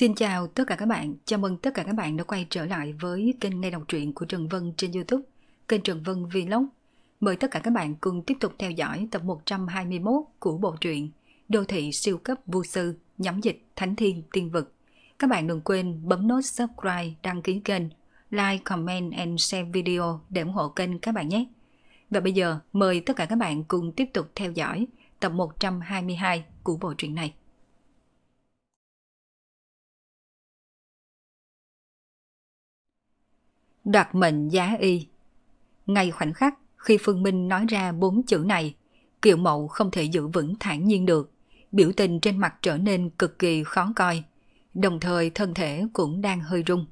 Xin chào tất cả các bạn, chào mừng tất cả các bạn đã quay trở lại với kênh nghe đọc truyện của Trần Vân trên Youtube, kênh Trần Vân Vlog. Mời tất cả các bạn cùng tiếp tục theo dõi tập 121 của bộ truyện Đô thị siêu cấp vô sư, nhóm dịch Thánh Thiên Tiên Vực. Các bạn đừng quên bấm nút subscribe, đăng ký kênh, like, comment and share video để ủng hộ kênh các bạn nhé. Và bây giờ mời tất cả các bạn cùng tiếp tục theo dõi tập 122 của bộ truyện này. đoạt mệnh giá y. Ngay khoảnh khắc khi Phương Minh nói ra bốn chữ này, Kiều Mậu không thể giữ vững thản nhiên được, biểu tình trên mặt trở nên cực kỳ khó coi, đồng thời thân thể cũng đang hơi rung.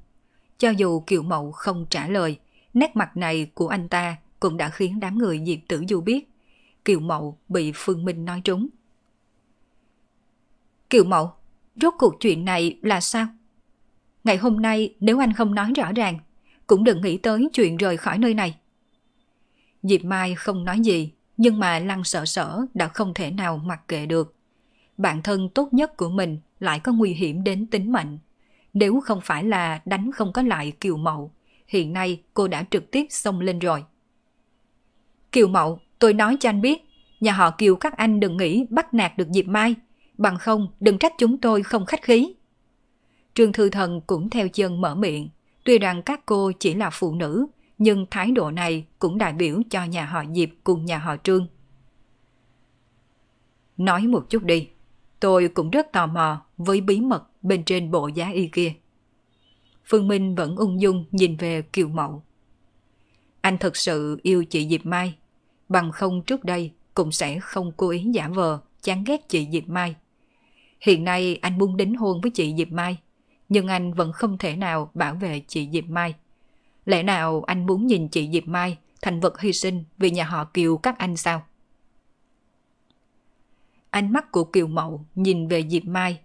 Cho dù Kiều Mậu không trả lời, nét mặt này của anh ta cũng đã khiến đám người Diệp Tử Du biết Kiều Mậu bị Phương Minh nói trúng. Kiều Mậu, rốt cuộc chuyện này là sao? Ngày hôm nay nếu anh không nói rõ ràng, cũng đừng nghĩ tới chuyện rời khỏi nơi này. Diệp Mai không nói gì, nhưng mà Lăng sợ sở đã không thể nào mặc kệ được. bạn thân tốt nhất của mình lại có nguy hiểm đến tính mệnh. Nếu không phải là đánh không có lại Kiều Mậu, hiện nay cô đã trực tiếp xông lên rồi. Kiều Mậu, tôi nói cho anh biết, nhà họ Kiều các anh đừng nghĩ bắt nạt được Diệp Mai, bằng không đừng trách chúng tôi không khách khí. Trương Thư Thần cũng theo chân mở miệng, Tuy rằng các cô chỉ là phụ nữ, nhưng thái độ này cũng đại biểu cho nhà họ Diệp cùng nhà họ Trương. Nói một chút đi, tôi cũng rất tò mò với bí mật bên trên bộ giá y kia. Phương Minh vẫn ung dung nhìn về Kiều Mậu. Anh thật sự yêu chị Diệp Mai, bằng không trước đây cũng sẽ không cố ý giả vờ chán ghét chị Diệp Mai. Hiện nay anh muốn đính hôn với chị Diệp Mai – nhưng anh vẫn không thể nào bảo vệ chị Diệp Mai. Lẽ nào anh muốn nhìn chị Diệp Mai thành vật hy sinh vì nhà họ Kiều các anh sao? Ánh mắt của Kiều Mậu nhìn về Diệp Mai.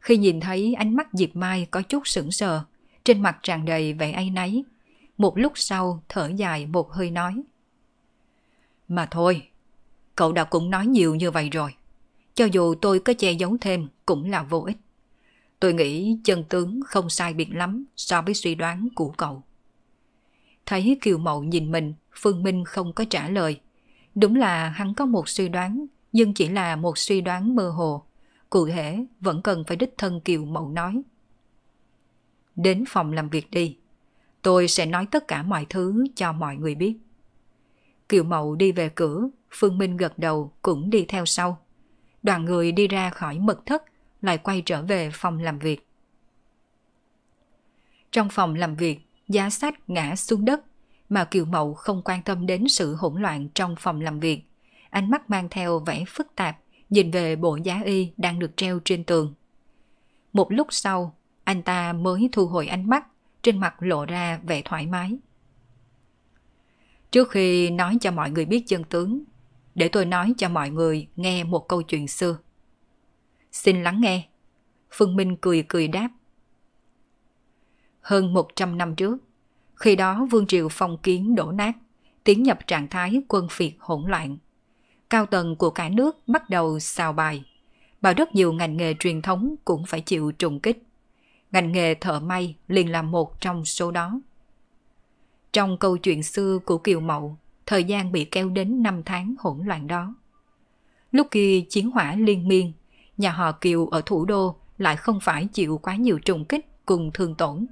Khi nhìn thấy ánh mắt Diệp Mai có chút sững sờ, trên mặt tràn đầy vẻ áy náy. Một lúc sau thở dài một hơi nói. Mà thôi, cậu đã cũng nói nhiều như vậy rồi. Cho dù tôi có che giấu thêm cũng là vô ích. Tôi nghĩ chân tướng không sai biệt lắm so với suy đoán của cậu. Thấy Kiều Mậu nhìn mình, Phương Minh không có trả lời. Đúng là hắn có một suy đoán, nhưng chỉ là một suy đoán mơ hồ. Cụ thể vẫn cần phải đích thân Kiều Mậu nói. Đến phòng làm việc đi. Tôi sẽ nói tất cả mọi thứ cho mọi người biết. Kiều Mậu đi về cửa, Phương Minh gật đầu cũng đi theo sau. Đoàn người đi ra khỏi mật thất, lại quay trở về phòng làm việc. Trong phòng làm việc, giá sách ngã xuống đất, mà Kiều Mậu không quan tâm đến sự hỗn loạn trong phòng làm việc. Ánh mắt mang theo vẻ phức tạp, nhìn về bộ giá y đang được treo trên tường. Một lúc sau, anh ta mới thu hồi ánh mắt, trên mặt lộ ra vẻ thoải mái. Trước khi nói cho mọi người biết chân tướng, để tôi nói cho mọi người nghe một câu chuyện xưa. Xin lắng nghe. Phương Minh cười cười đáp. Hơn 100 năm trước, khi đó Vương Triều phong kiến đổ nát, tiến nhập trạng thái quân phiệt hỗn loạn. Cao tầng của cả nước bắt đầu xào bài, và rất nhiều ngành nghề truyền thống cũng phải chịu trùng kích. Ngành nghề thợ may liền là một trong số đó. Trong câu chuyện xưa của Kiều Mậu, thời gian bị kéo đến 5 tháng hỗn loạn đó. Lúc kia chiến hỏa liên miên nhà họ Kiều ở thủ đô lại không phải chịu quá nhiều trùng kích cùng thương tổn.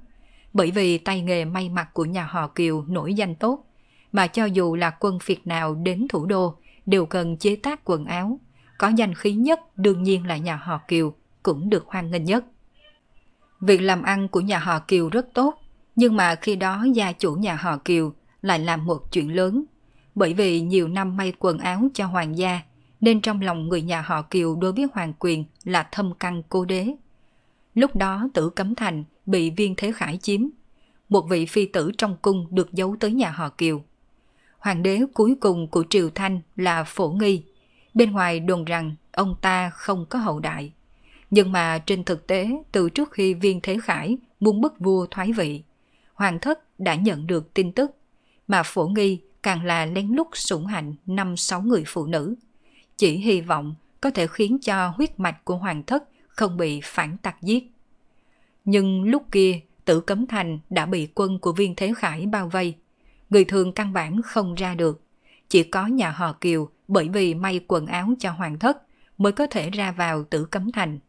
Bởi vì tay nghề may mặc của nhà họ Kiều nổi danh tốt, mà cho dù là quân phiệt nào đến thủ đô đều cần chế tác quần áo. Có danh khí nhất đương nhiên là nhà họ Kiều, cũng được hoan nghênh nhất. Việc làm ăn của nhà họ Kiều rất tốt, nhưng mà khi đó gia chủ nhà họ Kiều lại làm một chuyện lớn. Bởi vì nhiều năm may quần áo cho hoàng gia – nên trong lòng người nhà họ Kiều đối với Hoàng Quyền là thâm căn cố đế. Lúc đó tử Cấm Thành bị viên thế khải chiếm. Một vị phi tử trong cung được giấu tới nhà họ Kiều. Hoàng đế cuối cùng của Triều Thanh là Phổ Nghi. Bên ngoài đồn rằng ông ta không có hậu đại. Nhưng mà trên thực tế, từ trước khi viên thế khải muốn bức vua thoái vị, Hoàng thất đã nhận được tin tức, mà Phổ Nghi càng là lén lút sủng hạnh năm sáu người phụ nữ – chỉ hy vọng có thể khiến cho huyết mạch của hoàng thất không bị phản tặc giết. Nhưng lúc kia, tử cấm thành đã bị quân của viên thế khải bao vây. Người thường căn bản không ra được. Chỉ có nhà họ Kiều bởi vì may quần áo cho hoàng thất mới có thể ra vào tử cấm thành.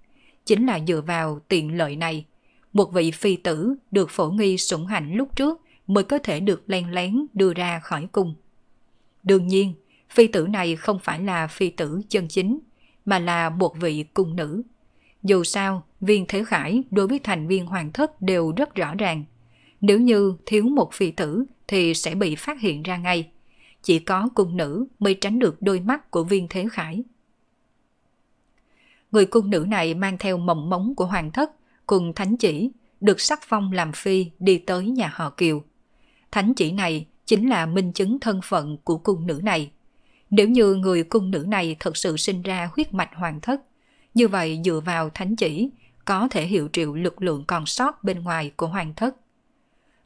Chính là dựa vào tiện lợi này. Một vị phi tử được phổ nghi sủng hạnh lúc trước mới có thể được len lén đưa ra khỏi cung. Đương nhiên, phi tử này không phải là phi tử chân chính, mà là một vị cung nữ. Dù sao, viên thế khải đối với thành viên hoàng thất đều rất rõ ràng. Nếu như thiếu một phi tử thì sẽ bị phát hiện ra ngay. Chỉ có cung nữ mới tránh được đôi mắt của viên thế khải. Người cung nữ này mang theo mầm mống của hoàng thất cùng thánh chỉ, được sắc phong làm phi đi tới nhà họ Kiều. Thánh chỉ này chính là minh chứng thân phận của cung nữ này. Nếu như người cung nữ này thật sự sinh ra huyết mạch hoàng thất, như vậy dựa vào thánh chỉ, có thể hiệu triệu lực lượng còn sót bên ngoài của hoàng thất.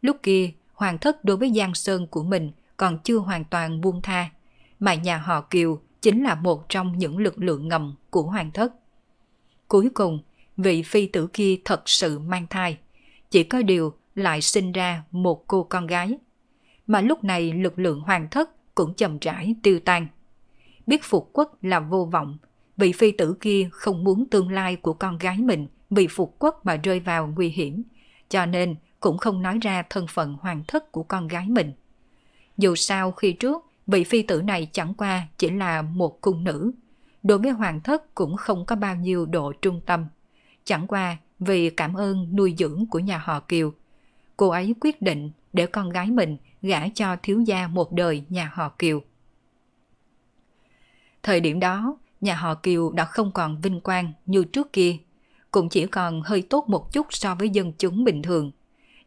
Lúc kia, hoàng thất đối với Giang Sơn của mình còn chưa hoàn toàn buông tha, mà nhà họ Kiều chính là một trong những lực lượng ngầm của hoàng thất. Cuối cùng, vị phi tử kia thật sự mang thai, chỉ có điều lại sinh ra một cô con gái. Mà lúc này lực lượng hoàng thất cũng chậm rãi tiêu tan. Biết phục quốc là vô vọng, vị phi tử kia không muốn tương lai của con gái mình bị phục quốc mà rơi vào nguy hiểm, cho nên cũng không nói ra thân phận hoàng thất của con gái mình. Dù sao khi trước, vị phi tử này chẳng qua chỉ là một cung nữ, đối với hoàng thất cũng không có bao nhiêu độ trung tâm. Chẳng qua vì cảm ơn nuôi dưỡng của nhà họ Kiều, cô ấy quyết định để con gái mình gả cho thiếu gia một đời nhà họ Kiều. Thời điểm đó, nhà họ Kiều đã không còn vinh quang như trước kia, cũng chỉ còn hơi tốt một chút so với dân chúng bình thường.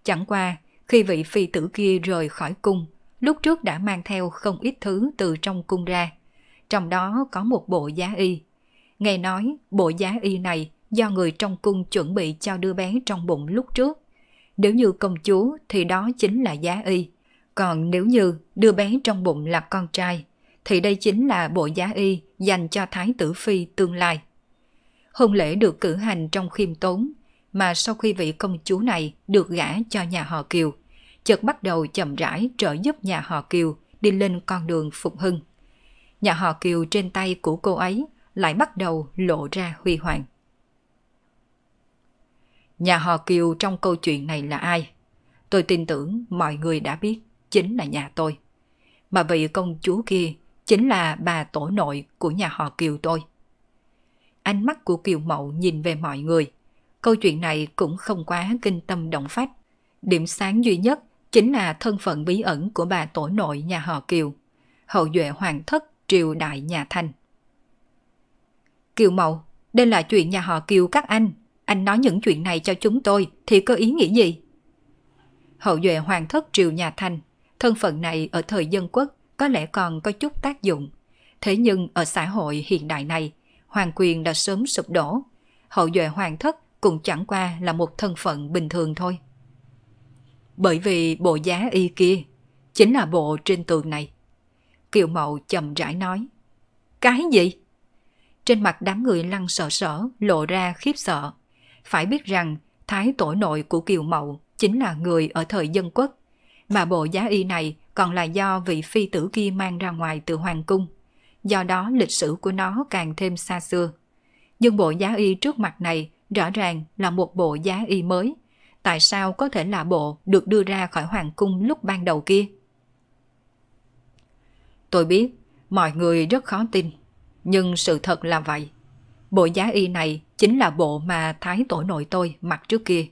Chẳng qua, khi vị phi tử kia rời khỏi cung, lúc trước đã mang theo không ít thứ từ trong cung ra, trong đó có một bộ giá y. Nghe nói, bộ giá y này do người trong cung chuẩn bị cho đứa bé trong bụng lúc trước. Nếu như công chúa thì đó chính là giá y, còn nếu như đưa bé trong bụng là con trai, thì đây chính là bộ giá y dành cho Thái tử Phi tương lai. Hôn lễ được cử hành trong khiêm tốn, mà sau khi vị công chúa này được gả cho nhà họ Kiều, chợt bắt đầu chậm rãi trợ giúp nhà họ Kiều đi lên con đường phục hưng. Nhà họ Kiều trên tay của cô ấy lại bắt đầu lộ ra huy hoàng. Nhà họ Kiều trong câu chuyện này là ai? Tôi tin tưởng mọi người đã biết chính là nhà tôi. Mà vị công chúa kia chính là bà tổ nội của nhà họ Kiều tôi. Ánh mắt của Kiều Mậu nhìn về mọi người. Câu chuyện này cũng không quá kinh tâm động phách. Điểm sáng duy nhất chính là thân phận bí ẩn của bà tổ nội nhà họ Kiều, hậu duệ hoàng thất triều đại nhà Thanh. Kiều Mậu, đây là chuyện nhà họ Kiều các anh. Anh nói những chuyện này cho chúng tôi thì có ý nghĩa gì? Hậu duệ hoàng thất triều nhà Thanh Thân phận này ở thời dân quốc có lẽ còn có chút tác dụng. Thế nhưng ở xã hội hiện đại này, hoàng quyền đã sớm sụp đổ. Hậu duệ hoàng thất cũng chẳng qua là một thân phận bình thường thôi. Bởi vì bộ giá y kia chính là bộ trên tường này. Kiều Mậu chậm rãi nói. Cái gì? Trên mặt đám người lăn sợ sở lộ ra khiếp sợ. Phải biết rằng Thái tổ nội của Kiều Mậu chính là người ở thời dân quốc mà bộ giá y này còn là do vị phi tử kia mang ra ngoài từ hoàng cung. Do đó lịch sử của nó càng thêm xa xưa. Nhưng bộ giá y trước mặt này rõ ràng là một bộ giá y mới. Tại sao có thể là bộ được đưa ra khỏi hoàng cung lúc ban đầu kia? Tôi biết, mọi người rất khó tin, nhưng sự thật là vậy. Bộ giá y này chính là bộ mà thái tổ nội tôi mặc trước kia.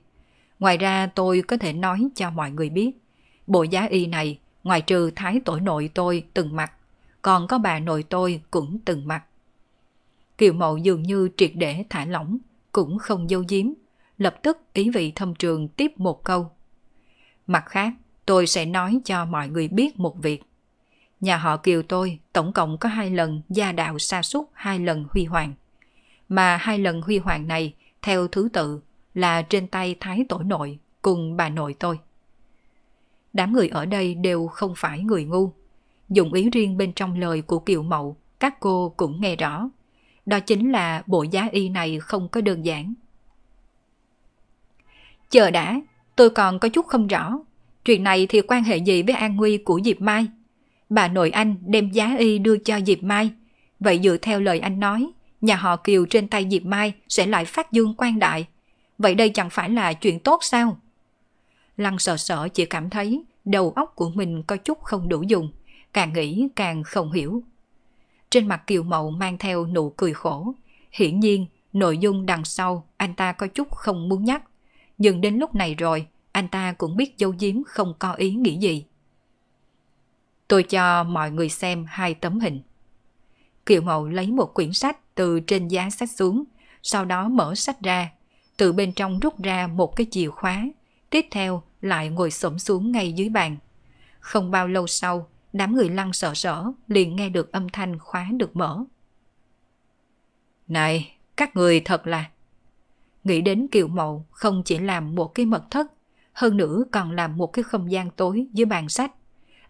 Ngoài ra tôi có thể nói cho mọi người biết, Bộ giá y này, ngoài trừ thái tổ nội tôi từng mặc, còn có bà nội tôi cũng từng mặc. Kiều mộ dường như triệt để thả lỏng, cũng không dâu diếm, lập tức ý vị thâm trường tiếp một câu. Mặt khác, tôi sẽ nói cho mọi người biết một việc. Nhà họ Kiều tôi tổng cộng có hai lần gia đạo sa sút hai lần huy hoàng. Mà hai lần huy hoàng này theo thứ tự là trên tay thái tổ nội cùng bà nội tôi đám người ở đây đều không phải người ngu. Dụng ý riêng bên trong lời của Kiều Mậu, các cô cũng nghe rõ. Đó chính là bộ giá y này không có đơn giản. Chờ đã, tôi còn có chút không rõ. Chuyện này thì quan hệ gì với an nguy của Diệp Mai? Bà nội anh đem giá y đưa cho Diệp Mai. Vậy dựa theo lời anh nói, nhà họ Kiều trên tay Diệp Mai sẽ lại phát dương quan đại. Vậy đây chẳng phải là chuyện tốt sao? Lăng sợ sợ chỉ cảm thấy đầu óc của mình có chút không đủ dùng, càng nghĩ càng không hiểu. Trên mặt Kiều Mậu mang theo nụ cười khổ, hiển nhiên nội dung đằng sau anh ta có chút không muốn nhắc. Nhưng đến lúc này rồi, anh ta cũng biết dấu diếm không có ý nghĩ gì. Tôi cho mọi người xem hai tấm hình. Kiều Mậu lấy một quyển sách từ trên giá sách xuống, sau đó mở sách ra, từ bên trong rút ra một cái chìa khóa tiếp theo lại ngồi xổm xuống ngay dưới bàn. Không bao lâu sau, đám người lăn sợ sở liền nghe được âm thanh khóa được mở. Này, các người thật là... Nghĩ đến kiều mậu không chỉ làm một cái mật thất, hơn nữa còn làm một cái không gian tối dưới bàn sách.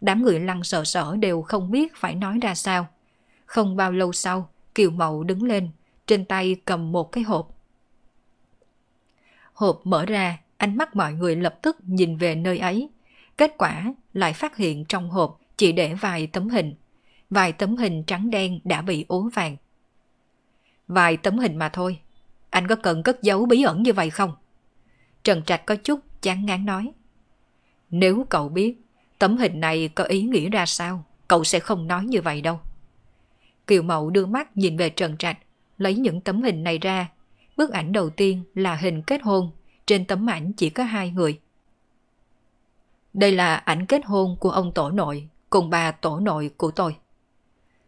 Đám người lăn sợ sở đều không biết phải nói ra sao. Không bao lâu sau, kiều mậu đứng lên, trên tay cầm một cái hộp. Hộp mở ra ánh mắt mọi người lập tức nhìn về nơi ấy. Kết quả lại phát hiện trong hộp chỉ để vài tấm hình. Vài tấm hình trắng đen đã bị ố vàng. Vài tấm hình mà thôi. Anh có cần cất giấu bí ẩn như vậy không? Trần Trạch có chút chán ngán nói. Nếu cậu biết tấm hình này có ý nghĩa ra sao, cậu sẽ không nói như vậy đâu. Kiều Mậu đưa mắt nhìn về Trần Trạch, lấy những tấm hình này ra. Bức ảnh đầu tiên là hình kết hôn trên tấm ảnh chỉ có hai người. Đây là ảnh kết hôn của ông tổ nội cùng bà tổ nội của tôi.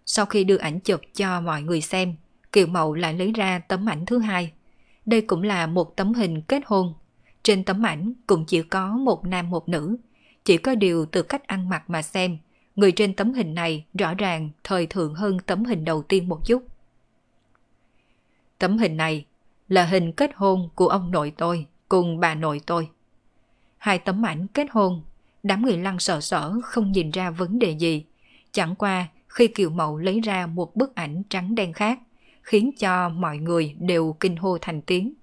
Sau khi đưa ảnh chụp cho mọi người xem, Kiều Mậu lại lấy ra tấm ảnh thứ hai. Đây cũng là một tấm hình kết hôn. Trên tấm ảnh cũng chỉ có một nam một nữ. Chỉ có điều từ cách ăn mặc mà xem, người trên tấm hình này rõ ràng thời thượng hơn tấm hình đầu tiên một chút. Tấm hình này là hình kết hôn của ông nội tôi cùng bà nội tôi. Hai tấm ảnh kết hôn, đám người lăng sợ sở không nhìn ra vấn đề gì. Chẳng qua khi Kiều Mậu lấy ra một bức ảnh trắng đen khác, khiến cho mọi người đều kinh hô thành tiếng.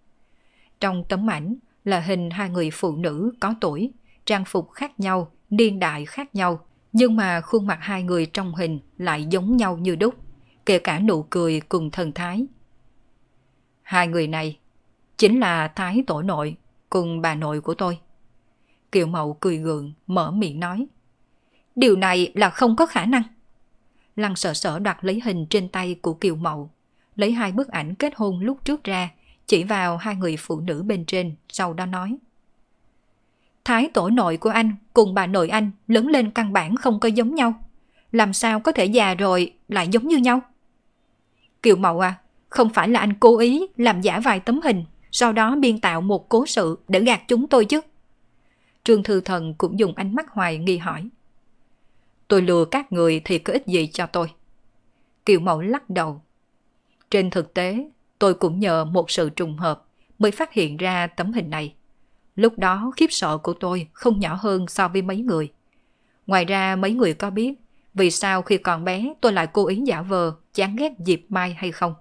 Trong tấm ảnh là hình hai người phụ nữ có tuổi, trang phục khác nhau, niên đại khác nhau, nhưng mà khuôn mặt hai người trong hình lại giống nhau như đúc, kể cả nụ cười cùng thần thái. Hai người này chính là thái tổ nội cùng bà nội của tôi. Kiều Mậu cười gượng, mở miệng nói. Điều này là không có khả năng. Lăng sợ sở đoạt lấy hình trên tay của Kiều Mậu, lấy hai bức ảnh kết hôn lúc trước ra, chỉ vào hai người phụ nữ bên trên, sau đó nói. Thái tổ nội của anh cùng bà nội anh lớn lên căn bản không có giống nhau. Làm sao có thể già rồi lại giống như nhau? Kiều Mậu à, không phải là anh cố ý làm giả vài tấm hình sau đó biên tạo một cố sự để gạt chúng tôi chứ. Trương Thư Thần cũng dùng ánh mắt hoài nghi hỏi. Tôi lừa các người thì có ích gì cho tôi? Kiều Mẫu lắc đầu. Trên thực tế, tôi cũng nhờ một sự trùng hợp mới phát hiện ra tấm hình này. Lúc đó khiếp sợ của tôi không nhỏ hơn so với mấy người. Ngoài ra mấy người có biết vì sao khi còn bé tôi lại cố ý giả vờ chán ghét Diệp Mai hay không?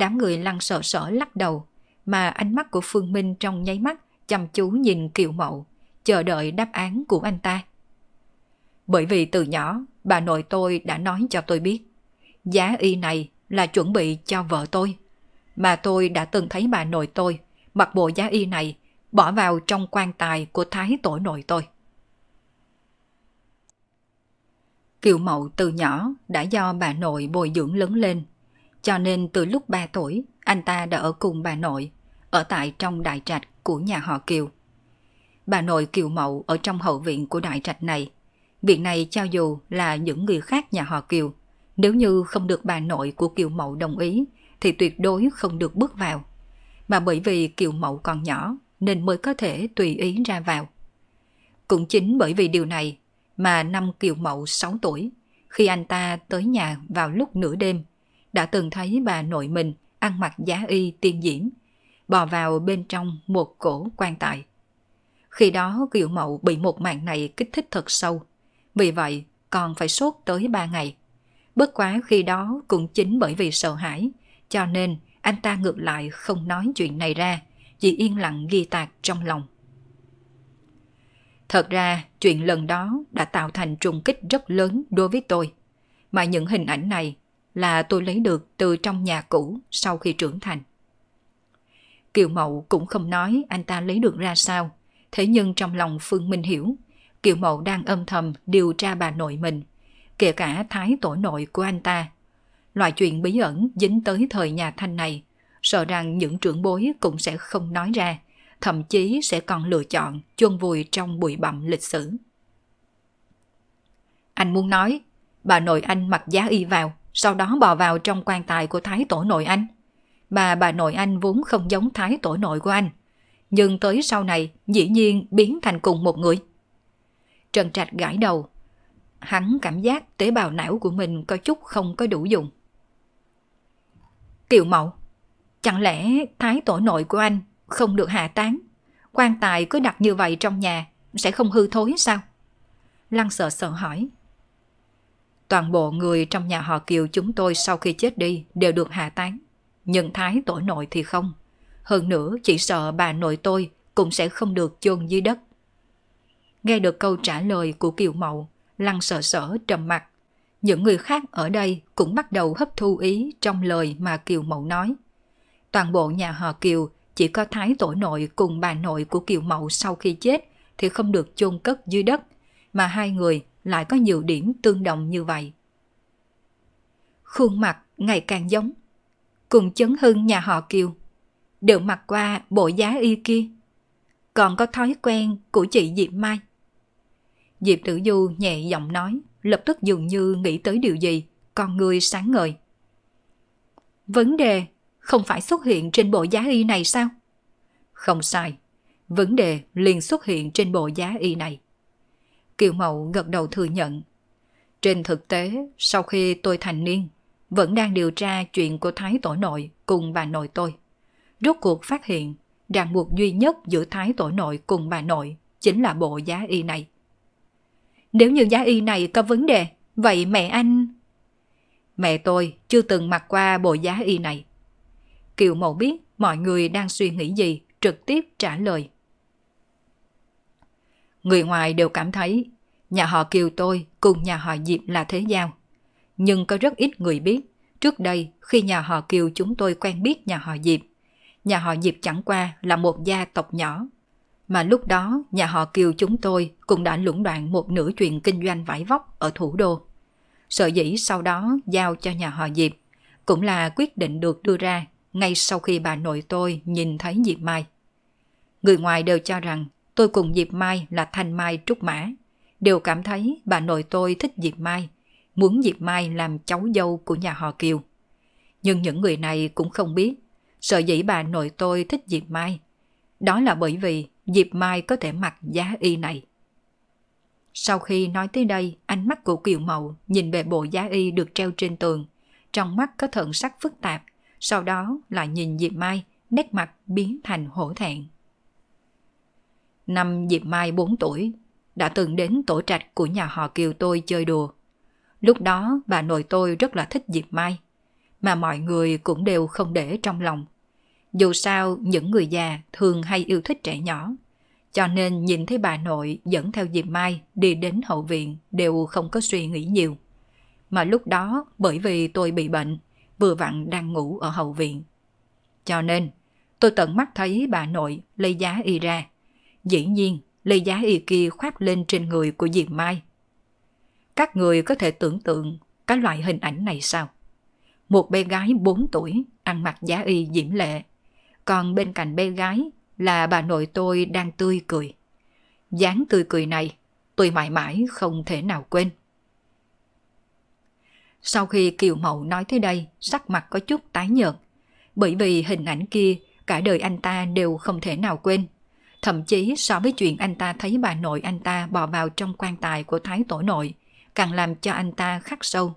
đám người lăn sợ sở lắc đầu, mà ánh mắt của Phương Minh trong nháy mắt chăm chú nhìn Kiều Mậu, chờ đợi đáp án của anh ta. Bởi vì từ nhỏ, bà nội tôi đã nói cho tôi biết, giá y này là chuẩn bị cho vợ tôi. Mà tôi đã từng thấy bà nội tôi mặc bộ giá y này bỏ vào trong quan tài của thái tổ nội tôi. Kiều Mậu từ nhỏ đã do bà nội bồi dưỡng lớn lên. Cho nên từ lúc 3 tuổi, anh ta đã ở cùng bà nội, ở tại trong đại trạch của nhà họ Kiều. Bà nội Kiều Mậu ở trong hậu viện của đại trạch này. Việc này cho dù là những người khác nhà họ Kiều, nếu như không được bà nội của Kiều Mậu đồng ý thì tuyệt đối không được bước vào. Mà bởi vì Kiều Mậu còn nhỏ nên mới có thể tùy ý ra vào. Cũng chính bởi vì điều này mà năm Kiều Mậu 6 tuổi, khi anh ta tới nhà vào lúc nửa đêm đã từng thấy bà nội mình ăn mặc giá y tiên diễm, bò vào bên trong một cổ quan tài. Khi đó Kiều Mậu bị một mạng này kích thích thật sâu, vì vậy còn phải sốt tới ba ngày. Bất quá khi đó cũng chính bởi vì sợ hãi, cho nên anh ta ngược lại không nói chuyện này ra, chỉ yên lặng ghi tạc trong lòng. Thật ra, chuyện lần đó đã tạo thành trùng kích rất lớn đối với tôi, mà những hình ảnh này là tôi lấy được từ trong nhà cũ sau khi trưởng thành. Kiều Mậu cũng không nói anh ta lấy được ra sao, thế nhưng trong lòng Phương Minh hiểu, Kiều Mậu đang âm thầm điều tra bà nội mình, kể cả thái tổ nội của anh ta. Loại chuyện bí ẩn dính tới thời nhà Thanh này, sợ rằng những trưởng bối cũng sẽ không nói ra, thậm chí sẽ còn lựa chọn chôn vùi trong bụi bặm lịch sử. Anh muốn nói, bà nội anh mặc giá y vào, sau đó bò vào trong quan tài của thái tổ nội anh. bà bà nội anh vốn không giống thái tổ nội của anh, nhưng tới sau này dĩ nhiên biến thành cùng một người. Trần Trạch gãi đầu, hắn cảm giác tế bào não của mình có chút không có đủ dùng. Kiều Mậu, chẳng lẽ thái tổ nội của anh không được hạ tán, quan tài cứ đặt như vậy trong nhà sẽ không hư thối sao? Lăng sợ sợ hỏi toàn bộ người trong nhà họ Kiều chúng tôi sau khi chết đi đều được hạ tán, Nhưng thái tổ nội thì không. Hơn nữa chỉ sợ bà nội tôi cũng sẽ không được chôn dưới đất. Nghe được câu trả lời của Kiều Mậu, Lăng sợ sở trầm mặt. Những người khác ở đây cũng bắt đầu hấp thu ý trong lời mà Kiều Mậu nói. Toàn bộ nhà họ Kiều chỉ có thái tổ nội cùng bà nội của Kiều Mậu sau khi chết thì không được chôn cất dưới đất, mà hai người lại có nhiều điểm tương đồng như vậy. Khuôn mặt ngày càng giống, cùng chấn hưng nhà họ Kiều, đều mặc qua bộ giá y kia, còn có thói quen của chị Diệp Mai. Diệp Tử Du nhẹ giọng nói, lập tức dường như nghĩ tới điều gì, con người sáng ngời. Vấn đề không phải xuất hiện trên bộ giá y này sao? Không sai, vấn đề liền xuất hiện trên bộ giá y này. Kiều Mậu gật đầu thừa nhận. Trên thực tế, sau khi tôi thành niên, vẫn đang điều tra chuyện của Thái Tổ Nội cùng bà nội tôi. Rốt cuộc phát hiện, ràng buộc duy nhất giữa Thái Tổ Nội cùng bà nội chính là bộ giá y này. Nếu như giá y này có vấn đề, vậy mẹ anh... Mẹ tôi chưa từng mặc qua bộ giá y này. Kiều Mậu biết mọi người đang suy nghĩ gì, trực tiếp trả lời. Người ngoài đều cảm thấy nhà họ Kiều tôi cùng nhà họ Diệp là thế giao. Nhưng có rất ít người biết, trước đây khi nhà họ Kiều chúng tôi quen biết nhà họ Diệp, nhà họ Diệp chẳng qua là một gia tộc nhỏ. Mà lúc đó nhà họ Kiều chúng tôi cũng đã lũng đoạn một nửa chuyện kinh doanh vải vóc ở thủ đô. Sở dĩ sau đó giao cho nhà họ Diệp cũng là quyết định được đưa ra ngay sau khi bà nội tôi nhìn thấy Diệp Mai. Người ngoài đều cho rằng Tôi cùng Diệp Mai là Thanh Mai Trúc Mã, đều cảm thấy bà nội tôi thích Diệp Mai, muốn Diệp Mai làm cháu dâu của nhà họ Kiều. Nhưng những người này cũng không biết, sợ dĩ bà nội tôi thích Diệp Mai. Đó là bởi vì Diệp Mai có thể mặc giá y này. Sau khi nói tới đây, ánh mắt của Kiều Mậu nhìn về bộ giá y được treo trên tường. Trong mắt có thận sắc phức tạp, sau đó lại nhìn Diệp Mai, nét mặt biến thành hổ thẹn. Năm Diệp Mai 4 tuổi, đã từng đến tổ trạch của nhà họ Kiều tôi chơi đùa. Lúc đó bà nội tôi rất là thích Diệp Mai, mà mọi người cũng đều không để trong lòng. Dù sao, những người già thường hay yêu thích trẻ nhỏ, cho nên nhìn thấy bà nội dẫn theo Diệp Mai đi đến hậu viện đều không có suy nghĩ nhiều. Mà lúc đó, bởi vì tôi bị bệnh, vừa vặn đang ngủ ở hậu viện. Cho nên, tôi tận mắt thấy bà nội lấy giá y ra, Dĩ nhiên, Lê Giá Y kia khoác lên trên người của Diệp Mai. Các người có thể tưởng tượng cái loại hình ảnh này sao? Một bé gái 4 tuổi ăn mặc giá y diễm lệ, còn bên cạnh bé gái là bà nội tôi đang tươi cười. dáng tươi cười này tôi mãi mãi không thể nào quên. Sau khi Kiều Mậu nói tới đây, sắc mặt có chút tái nhợt, bởi vì hình ảnh kia cả đời anh ta đều không thể nào quên. Thậm chí so với chuyện anh ta thấy bà nội anh ta bỏ vào trong quan tài của thái tổ nội, càng làm cho anh ta khắc sâu.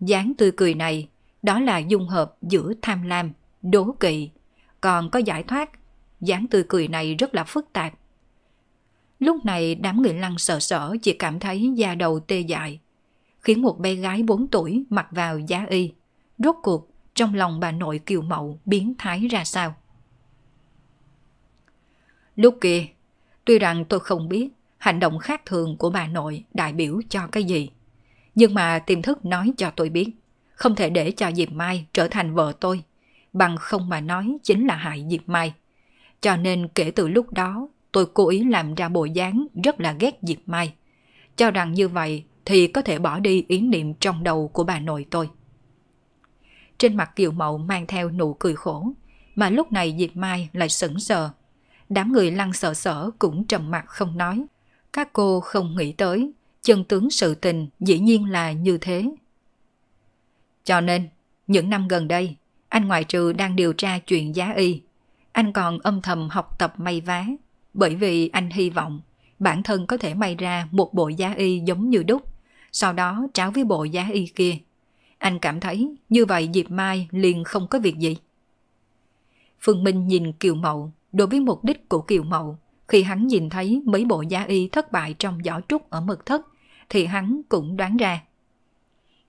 dáng tươi cười này, đó là dung hợp giữa tham lam, đố kỵ, còn có giải thoát. dáng tươi cười này rất là phức tạp. Lúc này đám người lăng sợ sở chỉ cảm thấy da đầu tê dại, khiến một bé gái 4 tuổi mặc vào giá y. Rốt cuộc, trong lòng bà nội kiều mậu biến thái ra sao? Lúc kia, tuy rằng tôi không biết hành động khác thường của bà nội đại biểu cho cái gì, nhưng mà tiềm thức nói cho tôi biết, không thể để cho Diệp Mai trở thành vợ tôi, bằng không mà nói chính là hại Diệp Mai. Cho nên kể từ lúc đó, tôi cố ý làm ra bộ dáng rất là ghét Diệp Mai, cho rằng như vậy thì có thể bỏ đi ý niệm trong đầu của bà nội tôi. Trên mặt Kiều Mậu mang theo nụ cười khổ, mà lúc này Diệp Mai lại sững sờ đám người lăng sợ sở cũng trầm mặt không nói. Các cô không nghĩ tới, chân tướng sự tình dĩ nhiên là như thế. Cho nên, những năm gần đây, anh ngoại trừ đang điều tra chuyện giá y. Anh còn âm thầm học tập may vá, bởi vì anh hy vọng bản thân có thể may ra một bộ giá y giống như đúc, sau đó tráo với bộ giá y kia. Anh cảm thấy như vậy dịp mai liền không có việc gì. Phương Minh nhìn Kiều Mậu đối với mục đích của Kiều Mậu. Khi hắn nhìn thấy mấy bộ gia y thất bại trong giỏ trúc ở mật thất, thì hắn cũng đoán ra.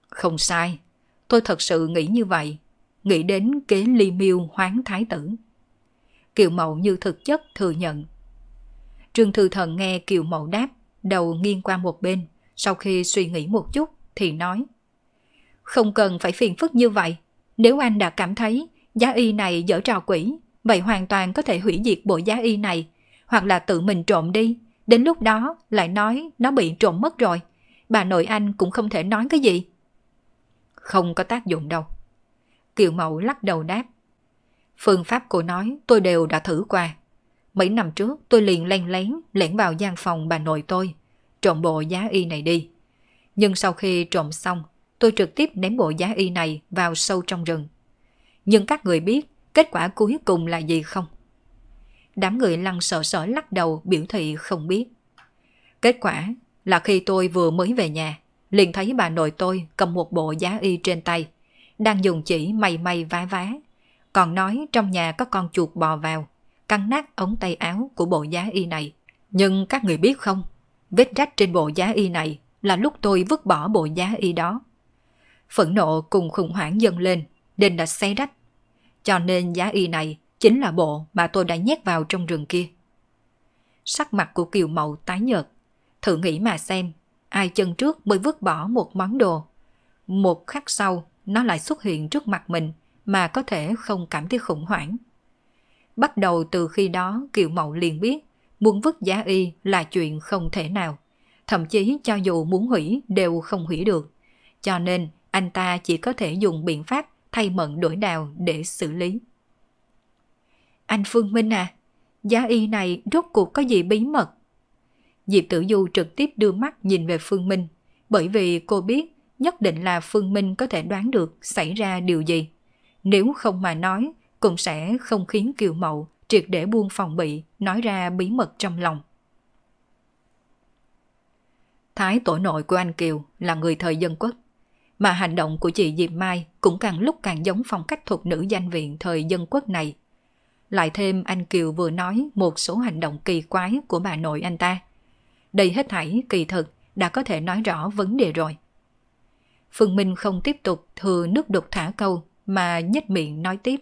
Không sai, tôi thật sự nghĩ như vậy, nghĩ đến kế ly miêu hoáng thái tử. Kiều Mậu như thực chất thừa nhận. Trương Thư Thần nghe Kiều Mậu đáp, đầu nghiêng qua một bên, sau khi suy nghĩ một chút thì nói. Không cần phải phiền phức như vậy, nếu anh đã cảm thấy giá y này dở trò quỷ vậy hoàn toàn có thể hủy diệt bộ giá y này, hoặc là tự mình trộm đi, đến lúc đó lại nói nó bị trộm mất rồi. Bà nội anh cũng không thể nói cái gì. Không có tác dụng đâu. Kiều Mậu lắc đầu đáp. Phương pháp cô nói tôi đều đã thử qua. Mấy năm trước tôi liền len lén lẻn vào gian phòng bà nội tôi, trộm bộ giá y này đi. Nhưng sau khi trộm xong, tôi trực tiếp ném bộ giá y này vào sâu trong rừng. Nhưng các người biết kết quả cuối cùng là gì không? Đám người lăn sợ sở lắc đầu biểu thị không biết. Kết quả là khi tôi vừa mới về nhà, liền thấy bà nội tôi cầm một bộ giá y trên tay, đang dùng chỉ may may vá vá. Còn nói trong nhà có con chuột bò vào, căng nát ống tay áo của bộ giá y này. Nhưng các người biết không, vết rách trên bộ giá y này là lúc tôi vứt bỏ bộ giá y đó. Phẫn nộ cùng khủng hoảng dâng lên, nên đã xé rách cho nên giá y này chính là bộ mà tôi đã nhét vào trong rừng kia. Sắc mặt của Kiều Mậu tái nhợt. Thử nghĩ mà xem, ai chân trước mới vứt bỏ một món đồ. Một khắc sau, nó lại xuất hiện trước mặt mình mà có thể không cảm thấy khủng hoảng. Bắt đầu từ khi đó Kiều Mậu liền biết muốn vứt giá y là chuyện không thể nào. Thậm chí cho dù muốn hủy đều không hủy được. Cho nên anh ta chỉ có thể dùng biện pháp thay mận đổi đạo để xử lý. Anh Phương Minh à, giá y này rốt cuộc có gì bí mật? Diệp Tử Du trực tiếp đưa mắt nhìn về Phương Minh, bởi vì cô biết nhất định là Phương Minh có thể đoán được xảy ra điều gì. Nếu không mà nói, cũng sẽ không khiến Kiều Mậu triệt để buông phòng bị, nói ra bí mật trong lòng. Thái tổ nội của anh Kiều là người thời dân quốc mà hành động của chị Diệp Mai cũng càng lúc càng giống phong cách thuộc nữ danh viện thời dân quốc này. Lại thêm anh Kiều vừa nói một số hành động kỳ quái của bà nội anh ta. Đây hết thảy kỳ thực đã có thể nói rõ vấn đề rồi. Phương Minh không tiếp tục thừa nước đục thả câu mà nhếch miệng nói tiếp.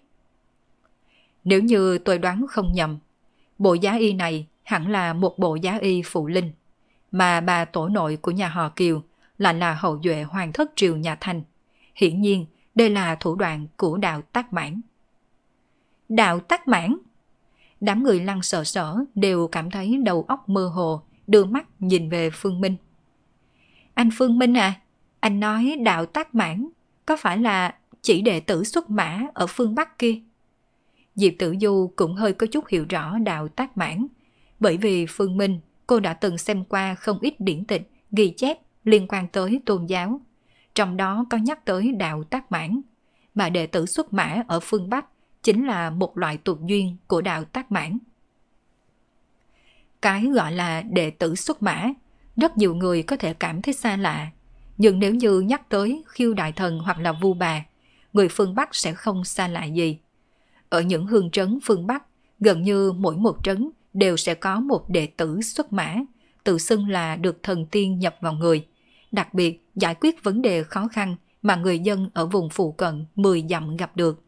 Nếu như tôi đoán không nhầm, bộ giá y này hẳn là một bộ giá y phụ linh, mà bà tổ nội của nhà họ Kiều lại là hậu duệ hoàng thất triều nhà thành Hiển nhiên, đây là thủ đoạn của đạo tác mãn. Đạo tác mãn? Đám người lăng sợ sở đều cảm thấy đầu óc mơ hồ, đưa mắt nhìn về Phương Minh. Anh Phương Minh à, anh nói đạo tác mãn, có phải là chỉ đệ tử xuất mã ở phương Bắc kia? Diệp Tử Du cũng hơi có chút hiểu rõ đạo tác mãn, bởi vì Phương Minh cô đã từng xem qua không ít điển tịch ghi chép liên quan tới tôn giáo, trong đó có nhắc tới đạo tác mãn, mà đệ tử xuất mã ở phương Bắc chính là một loại tục duyên của đạo tác mãn. Cái gọi là đệ tử xuất mã, rất nhiều người có thể cảm thấy xa lạ, nhưng nếu như nhắc tới khiêu đại thần hoặc là vua bà, người phương Bắc sẽ không xa lạ gì. Ở những hương trấn phương Bắc, gần như mỗi một trấn đều sẽ có một đệ tử xuất mã, tự xưng là được thần tiên nhập vào người đặc biệt giải quyết vấn đề khó khăn mà người dân ở vùng phụ cận 10 dặm gặp được.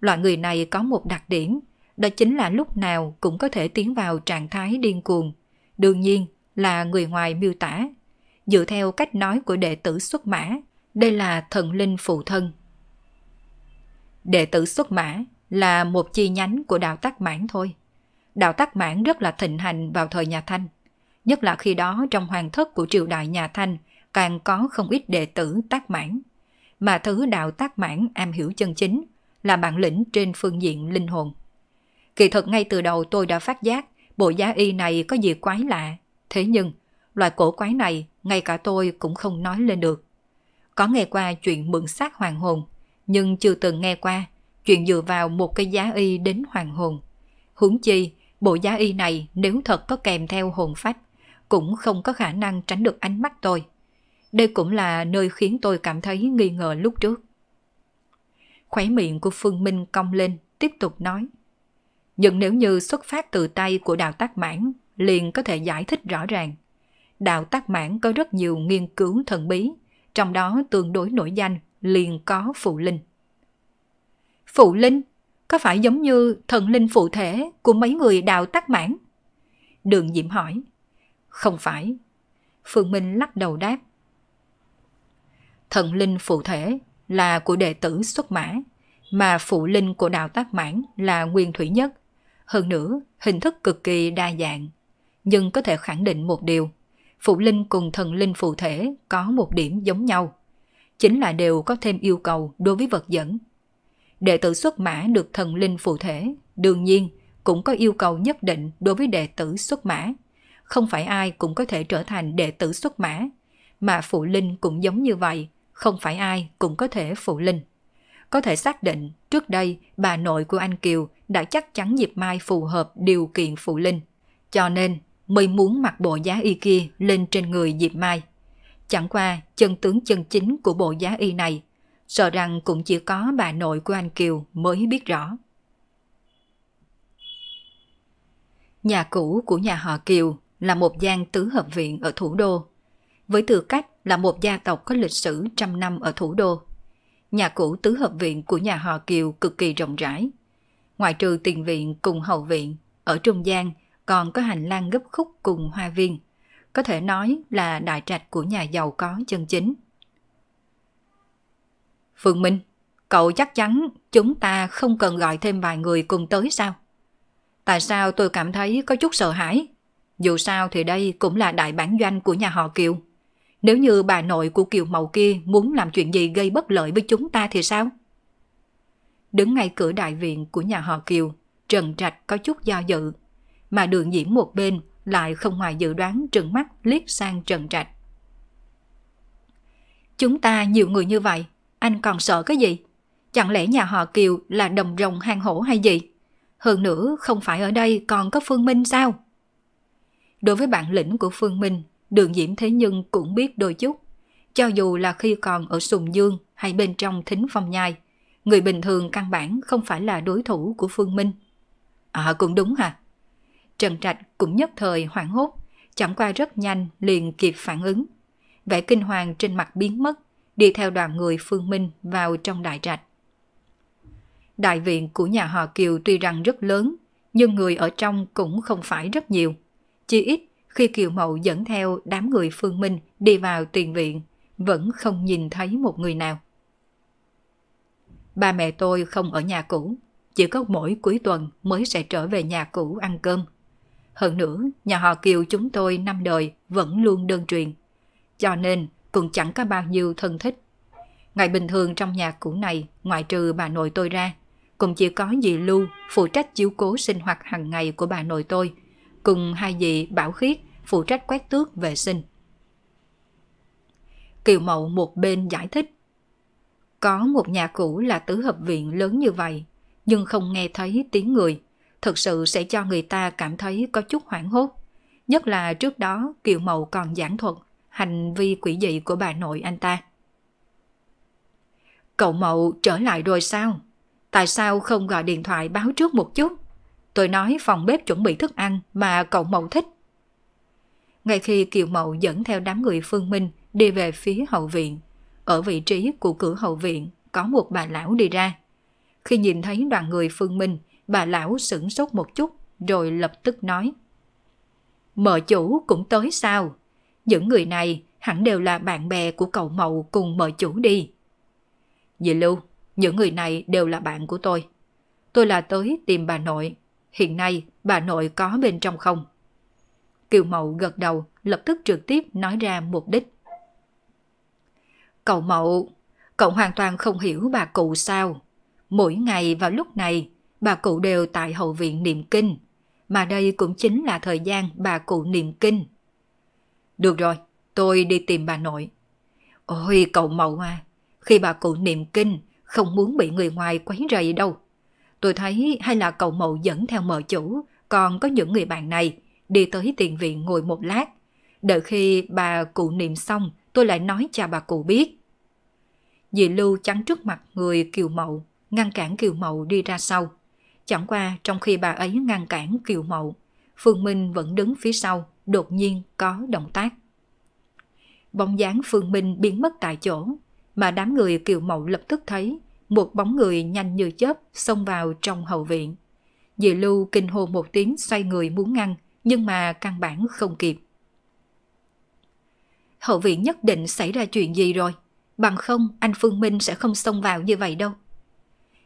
Loại người này có một đặc điểm, đó chính là lúc nào cũng có thể tiến vào trạng thái điên cuồng. Đương nhiên là người ngoài miêu tả. Dựa theo cách nói của đệ tử xuất mã, đây là thần linh phụ thân. Đệ tử xuất mã là một chi nhánh của đạo tắc mãn thôi. Đạo tắc mãn rất là thịnh hành vào thời nhà Thanh. Nhất là khi đó trong hoàng thất của triều đại nhà Thanh càng có không ít đệ tử tác mãn. Mà thứ đạo tác mãn am hiểu chân chính là bản lĩnh trên phương diện linh hồn. Kỳ thật ngay từ đầu tôi đã phát giác bộ giá y này có gì quái lạ. Thế nhưng, loại cổ quái này ngay cả tôi cũng không nói lên được. Có nghe qua chuyện mượn xác hoàng hồn, nhưng chưa từng nghe qua chuyện dựa vào một cái giá y đến hoàng hồn. Huống chi, bộ giá y này nếu thật có kèm theo hồn phách, cũng không có khả năng tránh được ánh mắt tôi. Đây cũng là nơi khiến tôi cảm thấy nghi ngờ lúc trước. Khóe miệng của Phương Minh cong lên, tiếp tục nói. Nhưng nếu như xuất phát từ tay của đào tác mãn, liền có thể giải thích rõ ràng. Đạo tác mãn có rất nhiều nghiên cứu thần bí, trong đó tương đối nổi danh liền có phụ linh. Phụ linh? Có phải giống như thần linh phụ thể của mấy người đạo tác mãn? Đường Diệm hỏi. Không phải. Phương Minh lắc đầu đáp thần linh phụ thể là của đệ tử xuất mã, mà phụ linh của đạo tác mãn là nguyên thủy nhất. Hơn nữa, hình thức cực kỳ đa dạng. Nhưng có thể khẳng định một điều, phụ linh cùng thần linh phụ thể có một điểm giống nhau. Chính là đều có thêm yêu cầu đối với vật dẫn. Đệ tử xuất mã được thần linh phụ thể, đương nhiên cũng có yêu cầu nhất định đối với đệ tử xuất mã. Không phải ai cũng có thể trở thành đệ tử xuất mã, mà phụ linh cũng giống như vậy không phải ai cũng có thể phụ linh. Có thể xác định trước đây bà nội của anh Kiều đã chắc chắn Diệp Mai phù hợp điều kiện phụ linh, cho nên mới muốn mặc bộ giá y kia lên trên người Diệp Mai. Chẳng qua chân tướng chân chính của bộ giá y này, sợ rằng cũng chỉ có bà nội của anh Kiều mới biết rõ. Nhà cũ của nhà họ Kiều là một gian tứ hợp viện ở thủ đô. Với tư cách là một gia tộc có lịch sử trăm năm ở thủ đô. Nhà cũ tứ hợp viện của nhà họ Kiều cực kỳ rộng rãi. Ngoài trừ tiền viện cùng hậu viện, ở trung gian còn có hành lang gấp khúc cùng hoa viên. Có thể nói là đại trạch của nhà giàu có chân chính. Phương Minh, cậu chắc chắn chúng ta không cần gọi thêm vài người cùng tới sao? Tại sao tôi cảm thấy có chút sợ hãi? Dù sao thì đây cũng là đại bản doanh của nhà họ Kiều. Nếu như bà nội của Kiều Mậu kia muốn làm chuyện gì gây bất lợi với chúng ta thì sao? Đứng ngay cửa đại viện của nhà họ Kiều, Trần Trạch có chút do dự, mà đường diễm một bên lại không ngoài dự đoán trừng mắt liếc sang Trần Trạch. Chúng ta nhiều người như vậy, anh còn sợ cái gì? Chẳng lẽ nhà họ Kiều là đồng rồng hang hổ hay gì? Hơn nữa không phải ở đây còn có Phương Minh sao? Đối với bản lĩnh của Phương Minh, đường Diễm Thế nhưng cũng biết đôi chút. Cho dù là khi còn ở Sùng Dương hay bên trong thính phong nhai, người bình thường căn bản không phải là đối thủ của Phương Minh. À cũng đúng hả? Trần Trạch cũng nhất thời hoảng hốt, chẳng qua rất nhanh liền kịp phản ứng. Vẻ kinh hoàng trên mặt biến mất, đi theo đoàn người Phương Minh vào trong đại trạch. Đại viện của nhà họ Kiều tuy rằng rất lớn, nhưng người ở trong cũng không phải rất nhiều. Chỉ ít khi Kiều Mậu dẫn theo đám người Phương Minh đi vào tiền viện, vẫn không nhìn thấy một người nào. Ba mẹ tôi không ở nhà cũ, chỉ có mỗi cuối tuần mới sẽ trở về nhà cũ ăn cơm. Hơn nữa, nhà họ Kiều chúng tôi năm đời vẫn luôn đơn truyền, cho nên cũng chẳng có bao nhiêu thân thích. Ngày bình thường trong nhà cũ này, ngoại trừ bà nội tôi ra, cũng chỉ có dì Lưu phụ trách chiếu cố sinh hoạt hàng ngày của bà nội tôi, cùng hai dì Bảo Khiết phụ trách quét tước vệ sinh. Kiều Mậu một bên giải thích. Có một nhà cũ là tứ hợp viện lớn như vậy, nhưng không nghe thấy tiếng người, thật sự sẽ cho người ta cảm thấy có chút hoảng hốt. Nhất là trước đó Kiều Mậu còn giảng thuật hành vi quỷ dị của bà nội anh ta. Cậu Mậu trở lại rồi sao? Tại sao không gọi điện thoại báo trước một chút? Tôi nói phòng bếp chuẩn bị thức ăn mà cậu Mậu thích ngay khi Kiều Mậu dẫn theo đám người Phương Minh đi về phía hậu viện. Ở vị trí của cửa hậu viện có một bà lão đi ra. Khi nhìn thấy đoàn người Phương Minh, bà lão sửng sốt một chút rồi lập tức nói. Mợ chủ cũng tới sao? Những người này hẳn đều là bạn bè của cậu Mậu cùng mợ chủ đi. Dì Lưu, những người này đều là bạn của tôi. Tôi là tới tìm bà nội. Hiện nay bà nội có bên trong không? Kiều Mậu gật đầu, lập tức trực tiếp nói ra mục đích. Cậu Mậu, cậu hoàn toàn không hiểu bà cụ sao. Mỗi ngày vào lúc này, bà cụ đều tại hậu viện niệm kinh, mà đây cũng chính là thời gian bà cụ niệm kinh. Được rồi, tôi đi tìm bà nội. Ôi cậu Mậu à, khi bà cụ niệm kinh, không muốn bị người ngoài quấy rầy đâu. Tôi thấy hay là cậu Mậu dẫn theo mợ chủ, còn có những người bạn này, đi tới tiền viện ngồi một lát. Đợi khi bà cụ niệm xong, tôi lại nói cho bà cụ biết. Dì Lưu chắn trước mặt người Kiều Mậu, ngăn cản Kiều Mậu đi ra sau. Chẳng qua trong khi bà ấy ngăn cản Kiều Mậu, Phương Minh vẫn đứng phía sau, đột nhiên có động tác. Bóng dáng Phương Minh biến mất tại chỗ, mà đám người Kiều Mậu lập tức thấy một bóng người nhanh như chớp xông vào trong hậu viện. Dì Lưu kinh hồn một tiếng xoay người muốn ngăn, nhưng mà căn bản không kịp. Hậu viện nhất định xảy ra chuyện gì rồi, bằng không anh Phương Minh sẽ không xông vào như vậy đâu.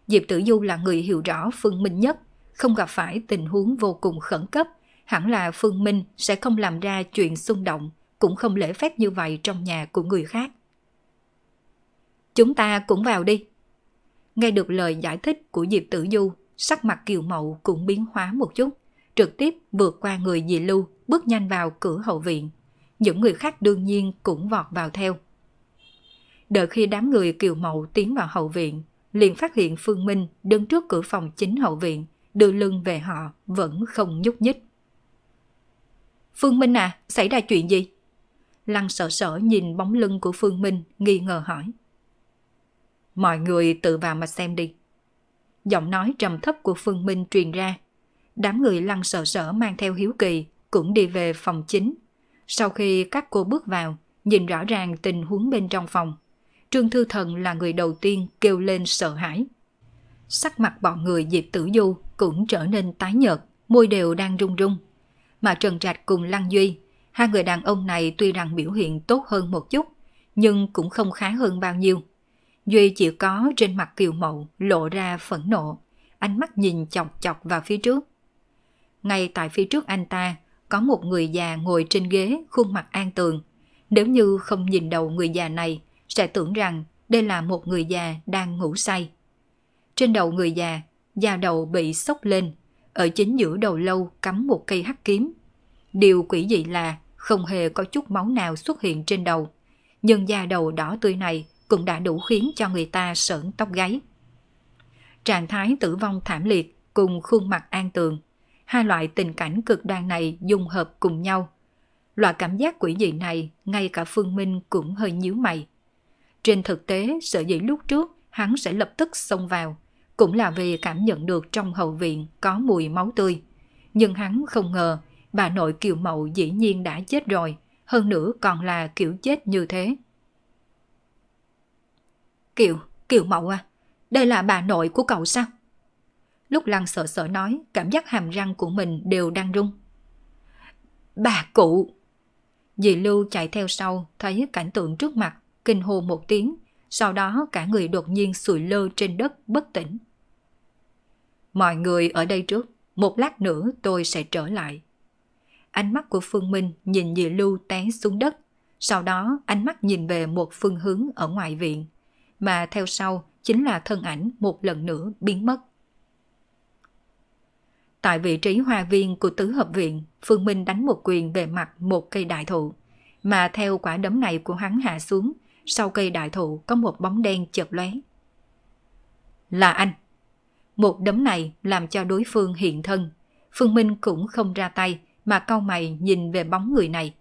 Diệp Tử Du là người hiểu rõ Phương Minh nhất, không gặp phải tình huống vô cùng khẩn cấp, hẳn là Phương Minh sẽ không làm ra chuyện xung động, cũng không lễ phép như vậy trong nhà của người khác. Chúng ta cũng vào đi. Nghe được lời giải thích của Diệp Tử Du, sắc mặt Kiều Mậu cũng biến hóa một chút trực tiếp vượt qua người dì lưu, bước nhanh vào cửa hậu viện. Những người khác đương nhiên cũng vọt vào theo. Đợi khi đám người kiều mậu tiến vào hậu viện, liền phát hiện Phương Minh đứng trước cửa phòng chính hậu viện, đưa lưng về họ, vẫn không nhúc nhích. Phương Minh à, xảy ra chuyện gì? Lăng sợ sở nhìn bóng lưng của Phương Minh, nghi ngờ hỏi. Mọi người tự vào mà xem đi. Giọng nói trầm thấp của Phương Minh truyền ra, đám người lăn sợ sở mang theo hiếu kỳ cũng đi về phòng chính. Sau khi các cô bước vào, nhìn rõ ràng tình huống bên trong phòng. Trương Thư Thần là người đầu tiên kêu lên sợ hãi. Sắc mặt bọn người Diệp Tử Du cũng trở nên tái nhợt, môi đều đang run run. Mà Trần Trạch cùng Lăng Duy, hai người đàn ông này tuy rằng biểu hiện tốt hơn một chút, nhưng cũng không khá hơn bao nhiêu. Duy chỉ có trên mặt Kiều Mậu lộ ra phẫn nộ, ánh mắt nhìn chọc chọc vào phía trước, ngay tại phía trước anh ta có một người già ngồi trên ghế khuôn mặt an tường. Nếu như không nhìn đầu người già này, sẽ tưởng rằng đây là một người già đang ngủ say. Trên đầu người già, da đầu bị sốc lên, ở chính giữa đầu lâu cắm một cây hắc kiếm. Điều quỷ dị là không hề có chút máu nào xuất hiện trên đầu, nhưng da đầu đỏ tươi này cũng đã đủ khiến cho người ta sởn tóc gáy. Trạng thái tử vong thảm liệt cùng khuôn mặt an tường hai loại tình cảnh cực đoan này dùng hợp cùng nhau. Loại cảm giác quỷ dị này, ngay cả Phương Minh cũng hơi nhíu mày. Trên thực tế, sở dĩ lúc trước hắn sẽ lập tức xông vào, cũng là vì cảm nhận được trong hậu viện có mùi máu tươi. Nhưng hắn không ngờ, bà nội Kiều Mậu dĩ nhiên đã chết rồi, hơn nữa còn là kiểu chết như thế. Kiều, Kiều Mậu à, đây là bà nội của cậu sao? lúc Lăng sợ sợ nói, cảm giác hàm răng của mình đều đang rung. Bà cụ! Dì Lưu chạy theo sau, thấy cảnh tượng trước mặt, kinh hô một tiếng, sau đó cả người đột nhiên sùi lơ trên đất bất tỉnh. Mọi người ở đây trước, một lát nữa tôi sẽ trở lại. Ánh mắt của Phương Minh nhìn dì Lưu té xuống đất, sau đó ánh mắt nhìn về một phương hướng ở ngoài viện, mà theo sau chính là thân ảnh một lần nữa biến mất. Tại vị trí hoa viên của tứ hợp viện, Phương Minh đánh một quyền về mặt một cây đại thụ. Mà theo quả đấm này của hắn hạ xuống, sau cây đại thụ có một bóng đen chợt lóe. Là anh. Một đấm này làm cho đối phương hiện thân. Phương Minh cũng không ra tay mà cau mày nhìn về bóng người này.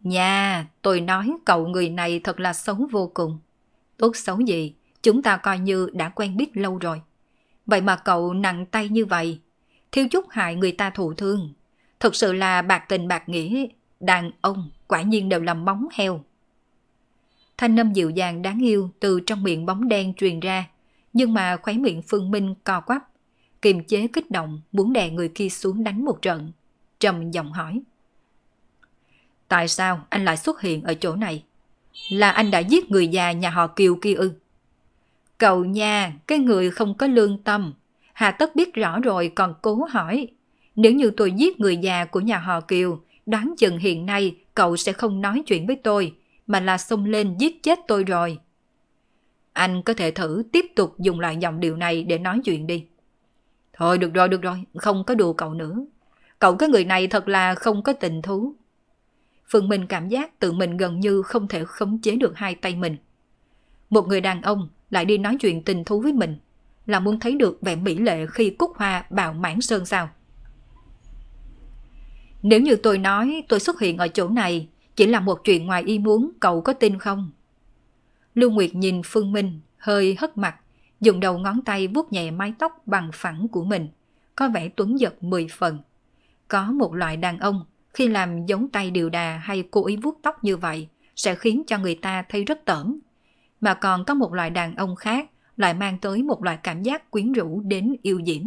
Nhà, tôi nói cậu người này thật là xấu vô cùng. Tốt xấu gì, chúng ta coi như đã quen biết lâu rồi. Vậy mà cậu nặng tay như vậy, thiếu chút hại người ta thụ thương. Thật sự là bạc tình bạc nghĩa, đàn ông quả nhiên đều làm móng heo. Thanh âm dịu dàng đáng yêu từ trong miệng bóng đen truyền ra, nhưng mà khoái miệng Phương Minh co quắp, kiềm chế kích động muốn đè người kia xuống đánh một trận. Trầm giọng hỏi. Tại sao anh lại xuất hiện ở chỗ này? Là anh đã giết người già nhà họ Kiều kia ư? Cậu nhà, cái người không có lương tâm. Hà tất biết rõ rồi còn cố hỏi. Nếu như tôi giết người già của nhà họ Kiều, đoán chừng hiện nay cậu sẽ không nói chuyện với tôi, mà là xông lên giết chết tôi rồi. Anh có thể thử tiếp tục dùng lại giọng điệu này để nói chuyện đi. Thôi được rồi, được rồi, không có đùa cậu nữa. Cậu cái người này thật là không có tình thú. Phương Minh cảm giác tự mình gần như không thể khống chế được hai tay mình. Một người đàn ông lại đi nói chuyện tình thú với mình, là muốn thấy được vẻ mỹ lệ khi cúc hoa bạo mãn sơn sao. Nếu như tôi nói tôi xuất hiện ở chỗ này chỉ là một chuyện ngoài ý muốn cậu có tin không? Lưu Nguyệt nhìn Phương Minh, hơi hất mặt, dùng đầu ngón tay vuốt nhẹ mái tóc bằng phẳng của mình, có vẻ tuấn giật mười phần. Có một loại đàn ông khi làm giống tay điều đà hay cố ý vuốt tóc như vậy sẽ khiến cho người ta thấy rất tởm mà còn có một loại đàn ông khác lại mang tới một loại cảm giác quyến rũ đến yêu diễm.